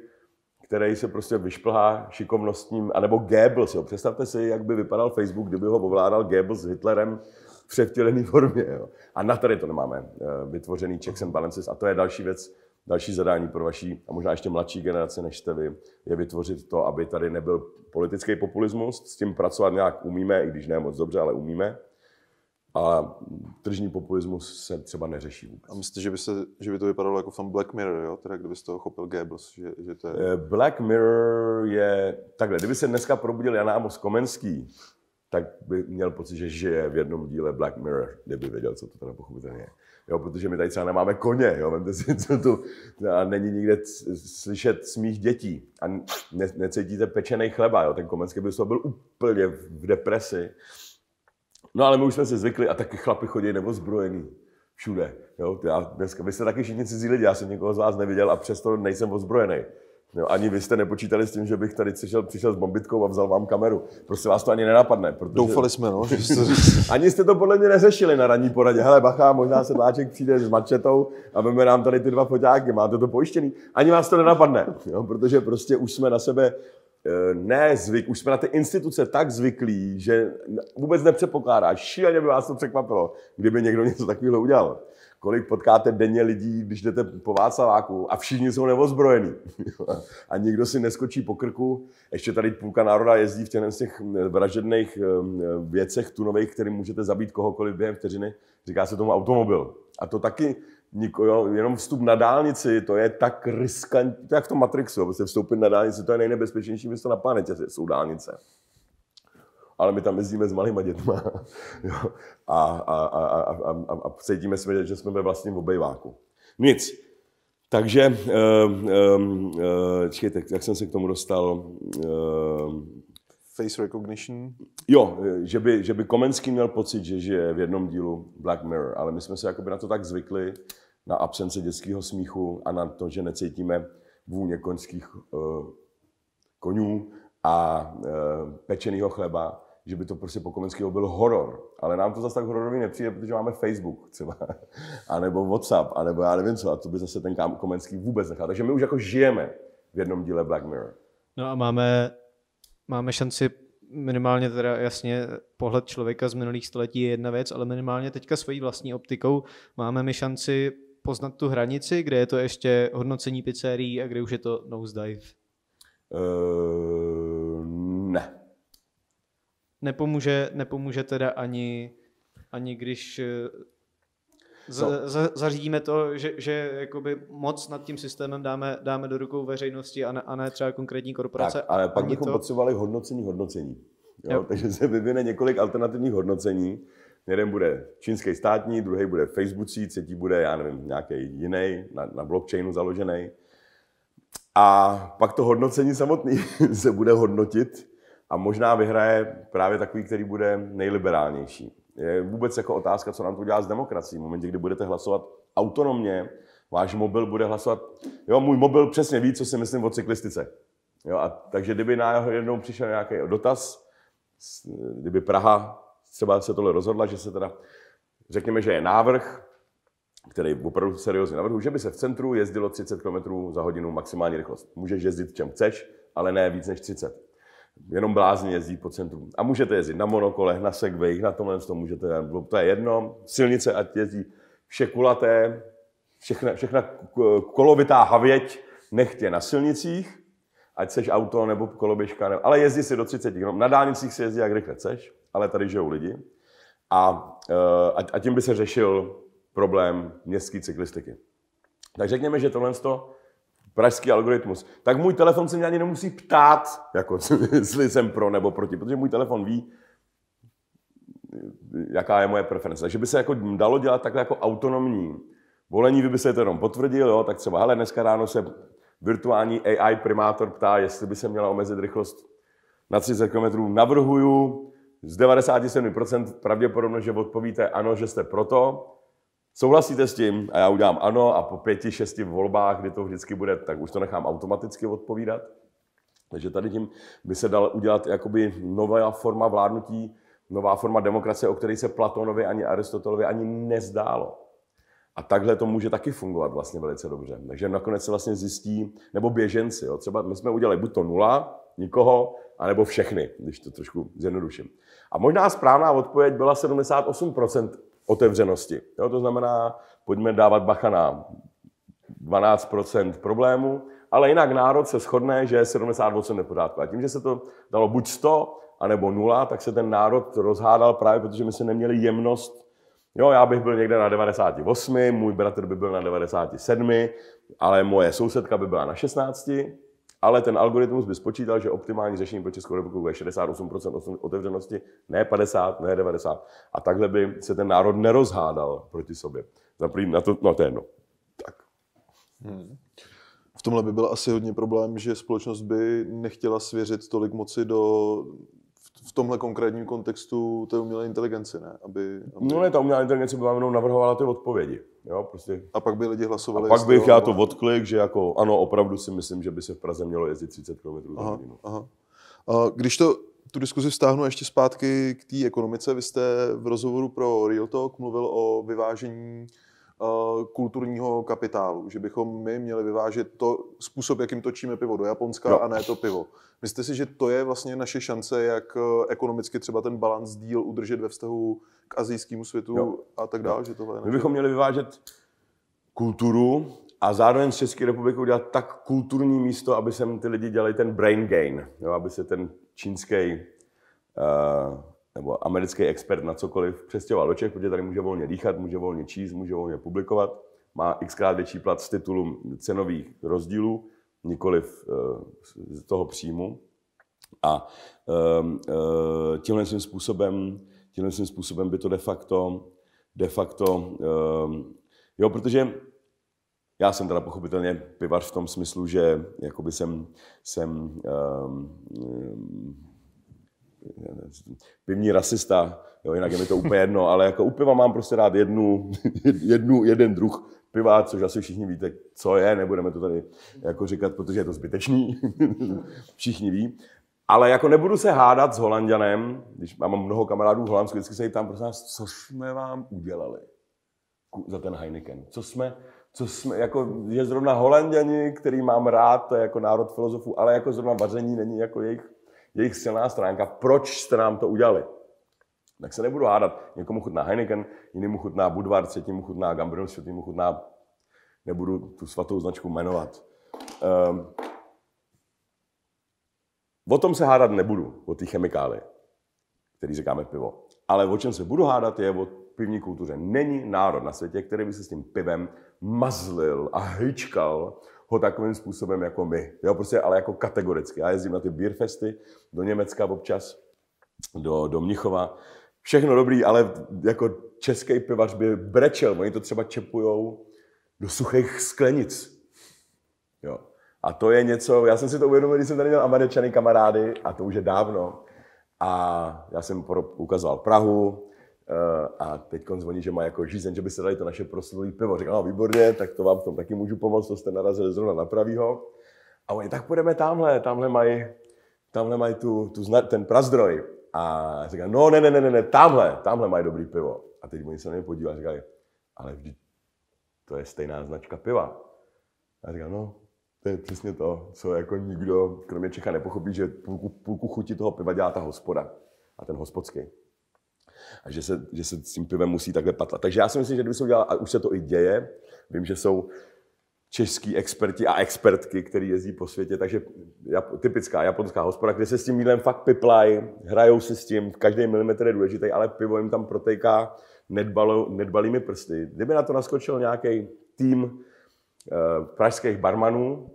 který se prostě vyšplhá šikovnostním, anebo Goebbels, jo. Představte si, jak by vypadal Facebook, kdyby ho ovládal Goebbels s Hitlerem v převtělený formě, jo. A na tady to nemáme eh, vytvořený checks and balances a to je další věc, další zadání pro vaší a možná ještě mladší generace než jste vy, je vytvořit to, aby tady nebyl politický populismus, s tím pracovat nějak umíme, i když ne moc dobře, ale umíme. A tržní populismus se třeba neřeší vůbec. A myslíte, že by, se, že by to vypadalo jako v tom Black Mirror, jo? Teda kdyby z toho chopil Goebbels, že, že to je... Eh, Black Mirror je... Takhle, kdyby se dneska probudil Jan Amos Komenský, tak by měl pocit, že žije v jednom díle Black Mirror, kdyby věděl, co to teda pochopitelně je. Jo, protože my tady třeba nemáme koně, jo, vemte si, co tu, a není nikde c- slyšet smích dětí a ne- necítíte pečený chleba, jo, ten Komenský by byl úplně v depresi. No ale my už jsme si zvykli a taky chlapi chodí nebo zbrojený všude. Jo? Já dneska, vy jste taky všichni cizí lidi, já jsem nikoho z vás neviděl a přesto nejsem ozbrojený. Jo, ani vy jste nepočítali s tím, že bych tady přišel, přišel s bombitkou a vzal vám kameru. Prostě vás to ani nenapadne. Protože... Doufali jsme, no. Že jste... ani jste to podle mě neřešili na ranní poradě. Hele, bacha, možná se Báček přijde s mačetou a veme nám tady ty dva foťáky. Máte to pojištěný? Ani vás to nenapadne, jo, protože prostě už jsme na sebe Eh, ne zvyk, už jsme na ty instituce tak zvyklí, že vůbec nepřepokládáš. Šíleně by vás to překvapilo, kdyby někdo něco takového udělal. Kolik potkáte denně lidí, když jdete po Václaváku a všichni jsou neozbrojení. a nikdo si neskočí po krku. Ještě tady půlka národa jezdí v těch těch vražedných věcech tunových, kterým můžete zabít kohokoliv během vteřiny. Říká se tomu automobil. A to taky Niko, jo, jenom vstup na dálnici, to je tak riskantní, to jak v tom Matrixu, prostě vstoupit na dálnici, to je nejnebezpečnější město na planetě, jsou dálnice. Ale my tam jezdíme s malýma dětma jo, a, a, a, a, a, a, cítíme se, že jsme ve vlastním obejváku. Nic. Takže, uh, eh, uh, eh, eh, čekajte, jak jsem se k tomu dostal? Uh, Face recognition? Jo, že by, že by Komenský měl pocit, že žije v jednom dílu Black Mirror, ale my jsme se jakoby na to tak zvykli, na absenci dětského smíchu a na to, že necítíme vůně koňských uh, eh, konů a uh, eh, pečeného chleba, že by to prostě po Komenského byl horor. Ale nám to zase tak hororový nepřijde, protože máme Facebook třeba, anebo WhatsApp, anebo já nevím co, a to by zase ten Komenský vůbec nechal. Takže my už jako žijeme v jednom díle Black Mirror. No a máme, máme šanci minimálně teda jasně pohled člověka z minulých století je jedna věc, ale minimálně teďka svojí vlastní optikou máme my šanci poznat tu hranici, kde je to ještě hodnocení pizzerií a kde už je to nosedive? Uh, eh, ne. Nepomůže, nepomůže teda ani, ani když z, no. z, zařídíme to, že, že jakoby moc nad tím systémem dáme, dáme do rukou veřejnosti a ne, a ne třeba konkrétní korporace. Tak, ale pak bychom to... potřebovali hodnocení hodnocení. Jo? Jo. Takže se vyvine několik alternativních hodnocení Jeden bude čínský státní, druhý bude Facebookí, třetí bude, já nevím, nějaký jiný, na, na blockchainu založený. A pak to hodnocení samotný se bude hodnotit a možná vyhraje právě takový, který bude nejliberálnější. Je vůbec jako otázka, co nám to udělá s demokracií. V momentě, kdy budete hlasovat autonomně, váš mobil bude hlasovat. Jo, můj mobil přesně ví, co si myslím o cyklistice. Jo, a takže kdyby na jednou přišel nějaký dotaz, kdyby Praha třeba se tohle rozhodla, že se teda, řekněme, že je návrh, který opravdu seriózně navrhu, že by se v centru jezdilo 30 km za hodinu maximální rychlost. Můžeš jezdit čem chceš, ale ne víc než 30. Jenom blázni jezdí po centru. A můžete jezdit na monokolech, na segvejch, na tomhle, to můžete, to je jedno. Silnice ať jezdí vše kulaté, všechna, všechna kolovitá havěť nechtě na silnicích, ať seš auto nebo koloběžka, nebo, ale jezdí si do 30 km. Na dálnicích si jezdí, jak rychle chceš ale tady žijou lidi. Eh, a, a tím by se řešil problém městské cyklistiky. Tak řekněme, že tohle to pražský algoritmus, tak můj telefon se mě ani nemusí ptát, jako, jestli jsem pro nebo proti, protože můj telefon ví, jaká je moje preference. Takže by se jako dalo dělat takhle jako autonomní volení, vy by se to jenom potvrdil, jo, tak třeba, hele, dneska ráno se virtuální AI primátor ptá, jestli by se měla omezit rychlost na 30 km, navrhuju z 97% pravděpodobně, že odpovíte ano, že jste proto, souhlasíte s tím a já udělám ano a po pěti, šesti volbách, kdy to vždycky bude, tak už to nechám automaticky odpovídat. Takže tady tím by se dal udělat jakoby nová forma vládnutí, nová forma demokracie, o které se Platonovi ani Aristotelovi ani nezdálo. A takhle to může taky fungovat vlastně velice dobře. Takže nakonec se vlastně zjistí, nebo běženci, jo, třeba my jsme udělali buď to nula, nikoho, anebo všechny, když to trošku zjednoduším. A možná správná odpověď byla 78% otevřenosti. Jo, to znamená, pojďme dávat bacha na 12% problémů, ale jinak národ se shodne, že je 78 nepořádku. A tím, že se to dalo buď 100, anebo 0, tak se ten národ rozhádal právě, protože my jsme neměli jemnost. Jo, já bych byl někde na 98, můj bratr by byl na 97, ale moje sousedka by byla na 16, ale ten algoritmus by spočítal, že optimální řešení pro Českou republiku je 68% otevřenosti, ne 50, ne 90. A takhle by se ten národ nerozhádal proti sobě. Za na to, no to je jedno. Tak. Hmm. V tomhle by byl asi hodně problém, že společnost by nechtěla svěřit tolik moci do v tomhle konkrétním kontextu té umělé inteligence, ne? Aby, aby... No ne, ta umělá inteligence byla jenom navrhovala ty odpovědi. Jo, prostě. A pak by lidi hlasovali. A pak bych já to odklik, že jako ano, opravdu si myslím, že by se v Praze mělo jezdit 30 km za hodinu. Aha. A když to, tu diskuzi vztáhnu ještě zpátky k té ekonomice, vy jste v rozhovoru pro Real Talk mluvil o vyvážení Eh, kulturního kapitálu, že bychom my měli vyvážet to způsob, jakým točíme pivo do Japonska jo. a ne to pivo. Myslíte si, že to je vlastně naše šance, jak eh, ekonomicky třeba ten balans díl udržet ve vztahu k azijskému světu jo. a tak dále? Že tohle my bychom měli vyvážet kulturu a zároveň z České republiky udělat tak kulturní místo, aby sem ty lidi dělali ten brain gain, jo, aby se ten čínský uh, eh, nebo americký expert na cokoliv přestěhoval do Čech, protože tady může volně dýchat, může volně číst, může volně publikovat, má xkrát větší plat z titulu cenových rozdílů, nikoliv eh, z toho příjmu. A ehm, eh, tímhle svým způsobem, tímhle svým způsobem by to de facto, de facto, ehm, jo, protože já jsem teda pochopitelně pivař v tom smyslu, že jakoby jsem, jsem ehm, pivní rasista, jo, jinak je mi to úplně jedno, ale jako u piva mám prostě rád jednu, jednu, jeden druh piva, což asi všichni víte, co je, nebudeme to tady jako říkat, protože je to zbytečný, všichni ví. Ale jako nebudu se hádat s Holandianem, když mám mnoho kamarádů v Holandsku, vždycky se tam prosím co jsme vám udělali za ten Heineken? Co jsme, co jsme, jako je zrovna Holandiani, který mám rád, to je jako národ filozofů, ale jako zrovna vaření není jako jejich jejich silná stránka, proč jste nám to udělali. Tak se nebudu hádat. Někomu chutná Heineken, jinému chutná Budvar, třetímu chutná Gambrinus, třetímu chutná... Nebudu tu svatou značku jmenovat. Um, o tom se hádat nebudu, o té chemikály, který říkáme pivo. Ale o čem se budu hádat, je o pivní kultuře. Není národ na světě, který by se s tím pivem mazlil a hyčkal ho takovým způsobem jako my. Jo, prostě, ale jako kategoricky. Já jezdím na ty beerfesty do Německa občas, do, do Mnichova. Všechno dobrý, ale jako český pivař by brečel. Oni to třeba čepujou do suchých sklenic. Jo. A to je něco, já jsem si to uvědomil, když jsem tady měl američany kamarády, a to už je dávno. A já jsem ukázal Prahu, Eh, a teď zvoní, že má jako žízen, že by se dali to naše proslulý pivo. Říkal, no, výborně, tak to vám v tom taky můžu pomoct, to jste narazili zrovna na pravýho. A oni, tak půjdeme tamhle, tamhle mají, tamhle mají tu, tu, ten prazdroj. A říkal, no ne, ne, ne, ne, ne, tamhle, tamhle mají dobrý pivo. A teď oni se na mě podívali a říkali, ale to je stejná značka piva. A říkal, no, to je přesně to, co jako nikdo, kromě Čecha, nepochopí, že půlku, půlku chuti toho piva dělá ta hospoda a ten hospodský a že se, že se s tím pivem musí takhle patlat. Takže já si myslím, že kdyby se udělal, a už se to i děje, vím, že jsou český experti a expertky, který jezdí po světě, takže typická japonská hospoda, kde se s tím mílem fakt piplají, hrajou se s tím, každý milimetr je důležitý, ale pivo jim tam protéká nedbalo, nedbalými prsty. Kdyby na to naskočil nějaký tým eh, pražských barmanů,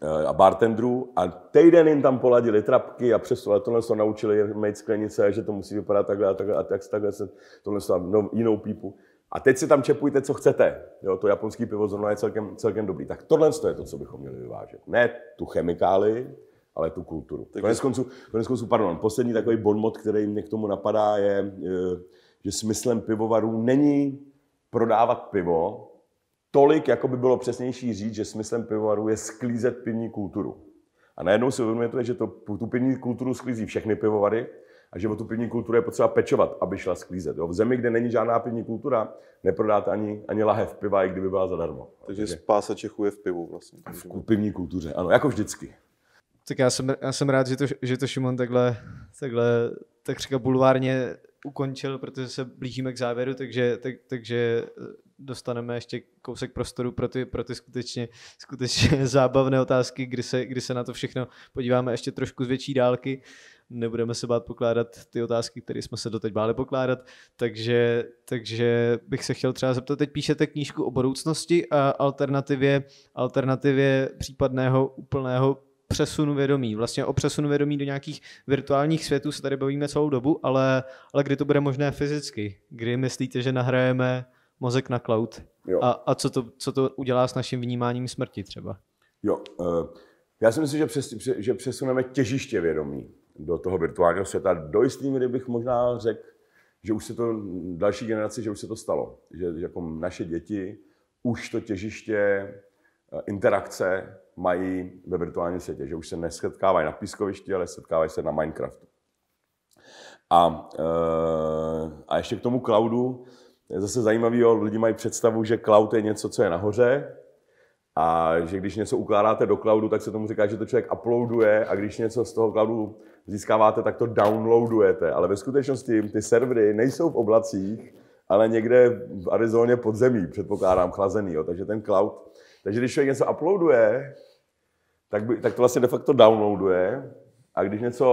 Eh, a bartendrů a týden jim tam poladili trapky a přes tohle, tohle se naučili mít sklenice, že to musí vypadat takhle a takhle a tak, takhle se tohle se no, jinou pípu. A teď si tam čepujte, co chcete. Jo, to japonský pivo zrovna je celkem, celkem dobrý. Tak tohle je to, co bychom měli vyvážet. Ne tu chemikály, ale tu kulturu. konec, konců, konec konců, pardon, poslední takový bonmot, který mě k tomu napadá, je, eh, že smyslem pivovarů není prodávat pivo, tolik, jako by bylo přesnější říct, že smyslem pivovaru je sklízet pivní kulturu. A najednou si uvědomujete, že to, tu pivní kulturu sklízí všechny pivovary a že o tu pivní kulturu je potřeba pečovat, aby šla sklízet. Jo? V zemi, kde není žádná pivní kultura, neprodáte ani, ani lahev piva, i kdyby byla zadarmo. Takže, Takže spása Čechů je v pivu vlastně. V pivní kultuře, ano, jako vždycky. Tak já jsem, já jsem rád, že to, že to Šimon takhle, takhle tak říká bulvárně ukončil, protože se blížíme k závěru, takže, tak, takže dostaneme ještě kousek prostoru pro ty, pro ty skutečně, skutečně zábavné otázky, kdy se, kdy se na to všechno podíváme ještě trošku z větší dálky. Nebudeme se bát pokládat ty otázky, které jsme se doteď báli pokládat. Takže, takže bych se chtěl třeba zeptat, teď píšete knížku o budoucnosti a alternativě, alternativě případného úplného přesunu vědomí. Vlastně o přesunu vědomí do nějakých virtuálních světů se tady bavíme celou dobu, ale, ale kdy to bude možné fyzicky? Kdy myslíte, že nahrajeme mozek na cloud. Jo. A, a co, to, co to udělá s naším vnímáním smrti třeba? Jo, eh, já si myslím, že, přes, že přesuneme těžiště vědomí do toho virtuálního světa. Do jistý míry bych možná řekl, že už se to další generaci, že už se to stalo. Že jako naše děti už to těžiště eh, interakce mají ve virtuálním světě, že už se nesetkávají na pískovišti, ale setkávají se na Minecraftu. A, eh, a ještě k tomu cloudu, je zase zajímavý, jo, lidi mají představu, že cloud je něco, co je nahoře, a že když něco ukládáte do cloudu, tak se tomu říká, že to člověk uploaduje a když něco z toho cloudu získáváte, tak to downloadujete. Ale ve skutečnosti ty servery nejsou v oblacích, ale někde v Arizóně pod zemí, předpokládám, chlazený. Jo. Takže ten cloud... Takže když člověk něco uploaduje, tak, by, tak to vlastně de facto downloaduje a když něco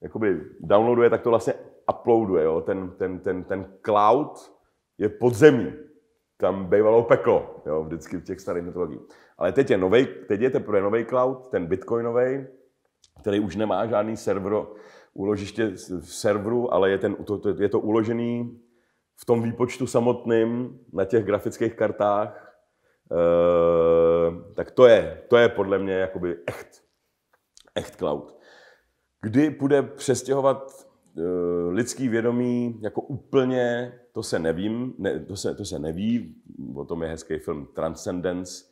jakoby downloaduje, tak to vlastně uploaduje. Jo. Ten, ten, ten, ten cloud je podzemí. Tam bývalo peklo, jo, vždycky v těch starých metodologiích. Ale teď je, novej, teď je teprve nový cloud, ten bitcoinový, který už nemá žádný server, úložiště v serveru, ale je, ten, to, to, je to uložený v tom výpočtu samotným na těch grafických kartách. E, tak to je, to je podle mě jakoby echt, echt cloud. Kdy bude přestěhovat Eh, lidský vědomí jako úplně, to se nevím, ne, to, se, to se neví, o tom je hezký film Transcendence.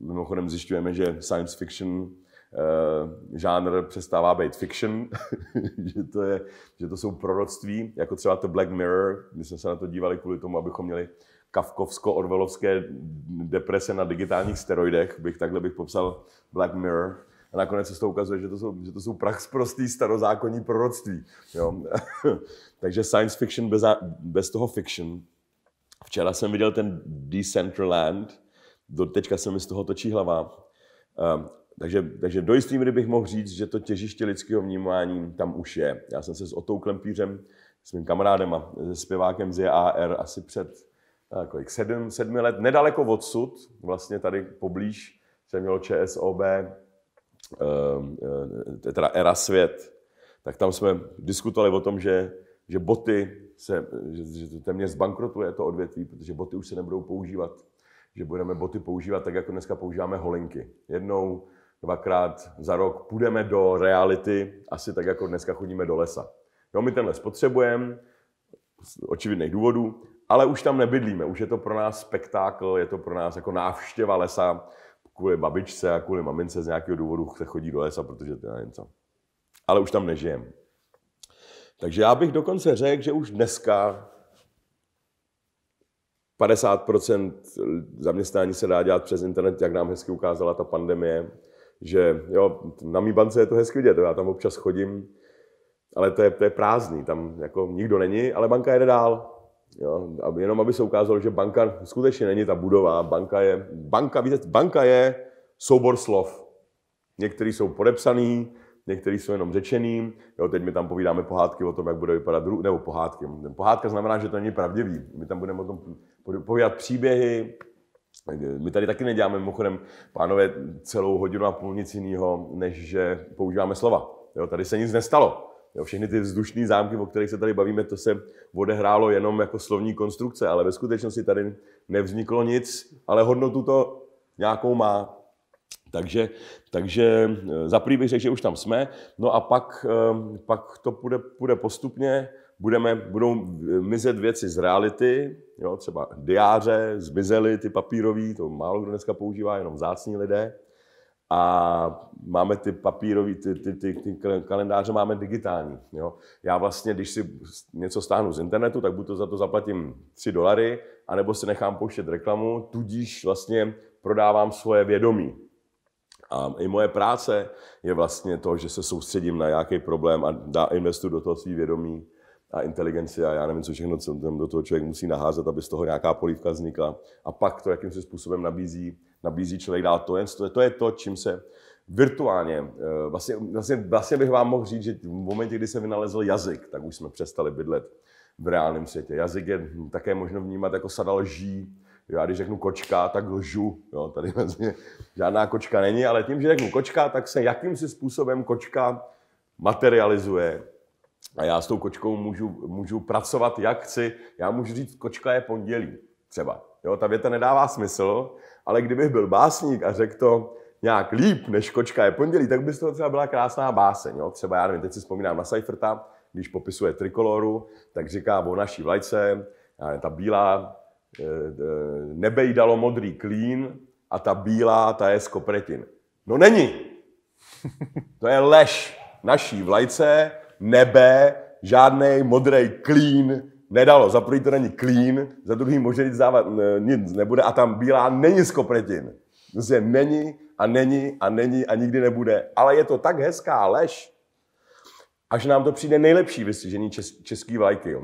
Mimochodem zjišťujeme, že science fiction Uh, žánr přestává být fiction, že, to je, že to jsou proroctví, jako třeba to Black Mirror, my jsme se na to dívali kvůli tomu, abychom měli kavkovsko-orvelovské deprese na digitálních steroidech, bych takhle bych popsal Black Mirror. A nakonec se to ukazuje, že to jsou, že to jsou prostý starozákonní proroctví. Jo? Takže science fiction bez, bez toho fiction. Včera jsem viděl ten Decentraland, do teďka se mi z toho točí hlava. Um, takže, takže do jistý míry bych mohl říct, že to těžiště lidského vnímání tam už je. Já jsem se s Otou Klempířem, s mým kamarádem a se zpěvákem z JAR asi před eh, kolik, sedm, sedmi let, nedaleko odsud, vlastně tady poblíž, jsem měl ČSOB, Ehm, eh, teda Era svět, tak tam jsme diskutovali o tom, že, že boty se, že, že téměř zbankrotuje to odvětví, protože boty už se nebudou používat, že budeme boty používat tak, jako dneska používáme holinky. Jednou, dvakrát za rok půjdeme do reality, asi tak, jako dneska chodíme do lesa. Jo, my tenhle spotřebujeme, z očividných důvodů, ale už tam nebydlíme, už je to pro nás spektákl, je to pro nás jako návštěva lesa, kvůli babičce a kvůli mamince z nějakého důvodu se chodí do lesa, protože to je co. Ale už tam nežijem. Takže já bych dokonce řekl, že už dneska 50% zaměstnání se dá dělat přes internet, jak nám hezky ukázala ta pandemie, že jo, na mý bance je to hezky vidět, já tam občas chodím, ale to je, to je prázdný, tam jako nikdo není, ale banka jede dál. Jo, aby, jenom aby se ukázalo, že banka skutečně není ta budova. Banka je, banka, víte, banka je soubor slov. Některý jsou podepsaný, některý jsou jenom řečený. Jo, teď my tam povídáme pohádky o tom, jak bude vypadat druh, nebo pohádky. Pohádka znamená, že to není pravdivý. My tam budeme o tom povídat příběhy, my tady taky neděláme mimochodem, pánové, celou hodinu a půl nic jiného, než že používáme slova. Jo, tady se nic nestalo. Jo, všechny ty vzdušné zámky, o kterých se tady bavíme, to se odehrálo jenom jako slovní konstrukce, ale ve skutečnosti tady nevzniklo nic, ale hodnotu to nějakou má. Takže, takže eh, prý bych řekl, že už tam jsme. No a pak, eh, pak to bude bude postupně, budeme, budou eh, mizet věci z reality, jo, třeba diáře, zmizely ty papírové, to málo kdo dneska používá, jenom zácní lidé a máme ty papírové, ty, ty, ty, ty kalendáře máme digitální. Jo? Já vlastně, když si něco stáhnu z internetu, tak buď to za to zaplatím 3 dolary, anebo si nechám pouštět reklamu, tudíž vlastně prodávám svoje vědomí. A i moje práce je vlastně to, že se soustředím na nějaký problém a dá, investu do toho svý vědomí a inteligenci a já nevím, co všechno co tam do toho člověk musí naházet, aby z toho nějaká polívka vznikla. A pak to jakým způsobem nabízí, nabízí člověk dál. To je, to je to, čím se virtuálně, eh, vlastně, vlastně, vlastně bych vám mohl říct, že v momentě, kdy se vynalezl jazyk, tak už jsme přestali bydlet v reálném světě. Jazyk je také možno vnímat jako sada lží, já když řeknu kočka, tak lžu. Jo, tady vlastně žádná kočka není, ale tím, že řeknu kočka, tak se jakýmsi způsobem kočka materializuje a já s tou kočkou můžu, můžu pracovat, jak chci. Já můžu říct, kočka je pondělí třeba. Jo, ta věta nedává smysl, ale kdybych byl básník a řekl to nějak líp, než kočka je pondělí, tak by z toho třeba byla krásná báseň. Jo? Třeba, já nevím, teď si vzpomínám na Seiferta, když popisuje trikoloru, tak říká o naší vlajce, ta bílá eh, eh, nebejdalo modrý klín a ta bílá, ta je z kopretin. No není! To je lež naší vlajce, nebe, žádný modrý klín nedalo. Za prvý to není klín, za druhý může nic dávat, nic nebude a tam bílá není z kopretin. Prostě není a není a není a nikdy nebude. Ale je to tak hezká lež, až nám to přijde nejlepší vystřížení čes, český vlajky.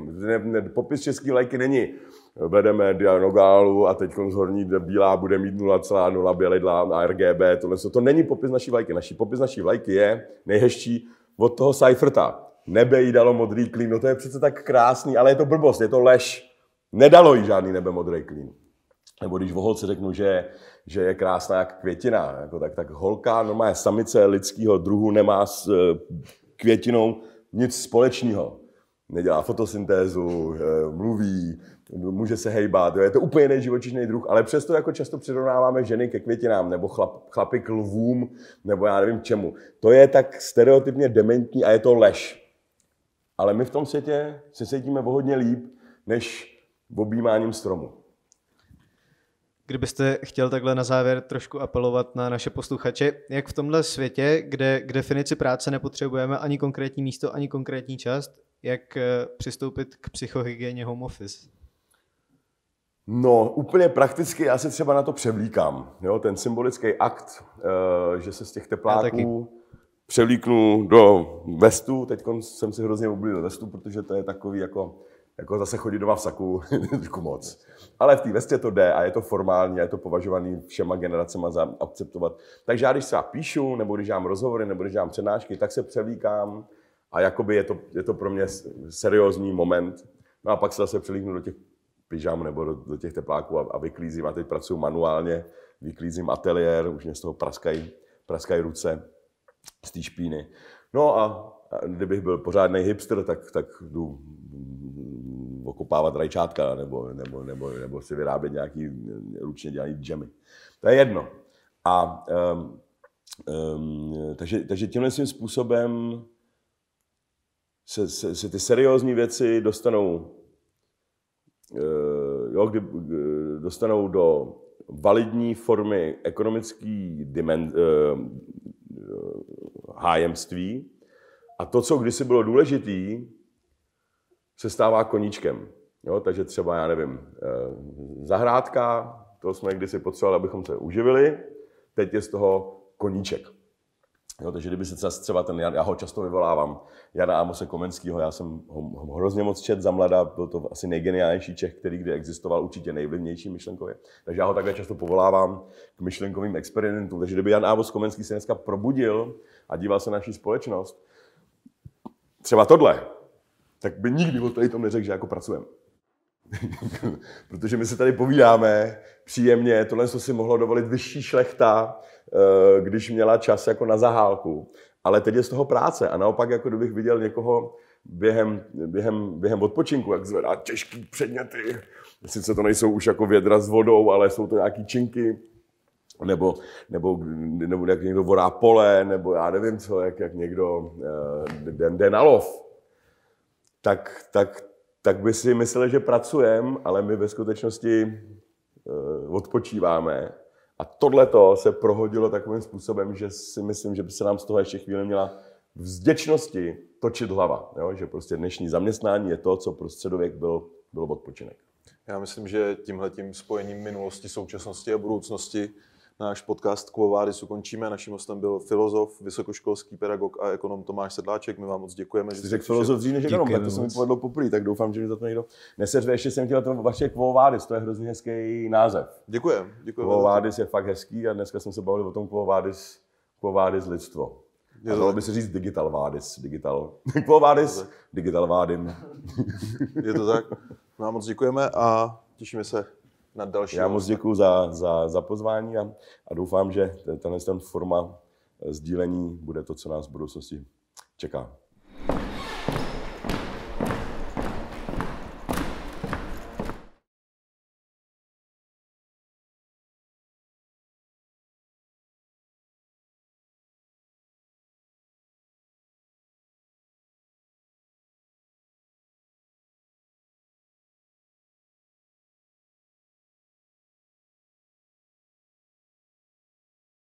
popis český vlajky není vedeme dianogálu a teď z horní bílá bude mít 0,0 bělidla a RGB, tohle to není popis naší vlajky. Naší popis naší vlajky je nejhezčí od toho Seiferta. Nebe jí dalo modrý klín, no to je přece tak krásný, ale je to blbost, je to lež. Nedalo jí žádný nebe modrý klín. Nebo když v holce řeknu, že, že je krásná jak květina, jako tak, tak holka, normálně samice lidského druhu nemá s e, květinou nic společného. Nedělá fotosyntézu, e, mluví, může se hejbat, jo. je to úplně jiný živočišný druh, ale přesto jako často přirovnáváme ženy ke květinám, nebo chlap, chlapy k lvům, nebo já nevím čemu. To je tak stereotypně dementní a je to lež. Ale my v tom světě se sedíme o hodně líp, než objímáním stromu. Kdybyste chtěl takhle na závěr trošku apelovat na naše posluchače, jak v tomhle světě, kde k definici práce nepotřebujeme ani konkrétní místo, ani konkrétní část, jak eh, přistoupit k psychohygieně home office? No, úplně prakticky, já se třeba na to převlíkám. Jo, ten symbolický akt, eh, že se z těch tepláků převlíknu do vestu. Teď jsem si hrozně oblíbil vestu, protože to je takový jako, jako zase chodit doma v saku, trošku moc. Ale v té vestě to jde a je to formální a je to považovaný všema generacema za akceptovat. Takže já když třeba píšu, nebo když dám rozhovory, nebo když dám přednášky, tak se převlíkám a jakoby je to, je to pro mě seriózní moment. No a pak se zase přelíknu do těch pyžam nebo do, do těch tepláků a, a vyklízím. A teď pracuji manuálně, vyklízím ateliér, už mě z toho praskají, praskají ruce z té špíny. No a kdybych byl pořádný hipster, tak, tak jdu mm, okopávat rajčátka nebo, nebo, nebo, nebo si vyrábět nějaký ručně dělaný džemy. To je jedno. A um, um, takže, takže tímhle svým způsobem se, se, se ty seriózní věci dostanou Eh, jo, kdy dostanou do validní formy ekonomický dimen, eh, eh, hájemství a to, co kdysi bylo důležitý, se stává koníčkem. Jo, takže třeba, já nevím, zahrádka, to jsme kdysi potřebovali, abychom se uživili, teď je z toho koníček. Jo, takže kdyby se třeba, třeba ten, já, já ho často vyvolávám, Jana Amose Komenskýho, já jsem ho, ho hrozně moc čet za mladá, byl to asi nejgeniálnější Čech, který kdy existoval, určitě nejvlivnější myšlenkově. Takže já ho takhle často povolávám k myšlenkovým experimentům. Takže kdyby Jan Amos Komenský se dneska probudil a díval se na naší společnost, třeba tohle, tak by nikdy o tady tom neřekl, že jako pracujeme. Protože my se tady povídáme příjemně. Tohle co si mohlo dovolit vyšší šlechta, eh, když měla čas jako na zahálku. Ale teď je z toho práce. A naopak, jako kdybych viděl někoho během, během, během odpočinku, jak zvedá těžký předměty. Sice to nejsou už jako vědra s vodou, ale jsou to nějaký činky. Nebo, nebo, nebo jak někdo vorá pole, nebo já nevím co, jak, jak někdo jde, eh, jde na lov. Tak, tak, tak by si myslel, že pracujeme, ale my ve skutečnosti Eh, odpočíváme. A tohle se prohodilo takovým způsobem, že si myslím, že by se nám z toho ještě chvíli měla vzděčnosti točit hlava. Jo? Že prostě dnešní zaměstnání je to, co pro středověk byl, byl odpočinek. Já myslím, že tímhletím spojením minulosti, současnosti a budoucnosti Náš podcast Kvovárisu ukončíme. Naším hostem byl filozof, vysokoškolský pedagog a ekonom Tomáš Sedláček. My vám moc děkujeme. Že jste řekl filozof dřív než ekonom, tak to se no. mi povedlo poprvé, tak doufám, že mi za to někdo neseřve. Ještě jsem chtěl to vaše Kvováris, to je hrozně hezký název. Děkujem. děkujem Kvováris je fakt hezký a dneska jsme se bavili o tom Kvováris, Kvováris lidstvo. A dalo by se říct digital vádis, digital. vádis, digital vádim. Je to tak. No moc děkujeme a těšíme se na další. Já moc děkuji za, za, za pozvání a, a doufám, že tenhle ten forma eh, sdílení bude to, co nás v budoucnosti čeká.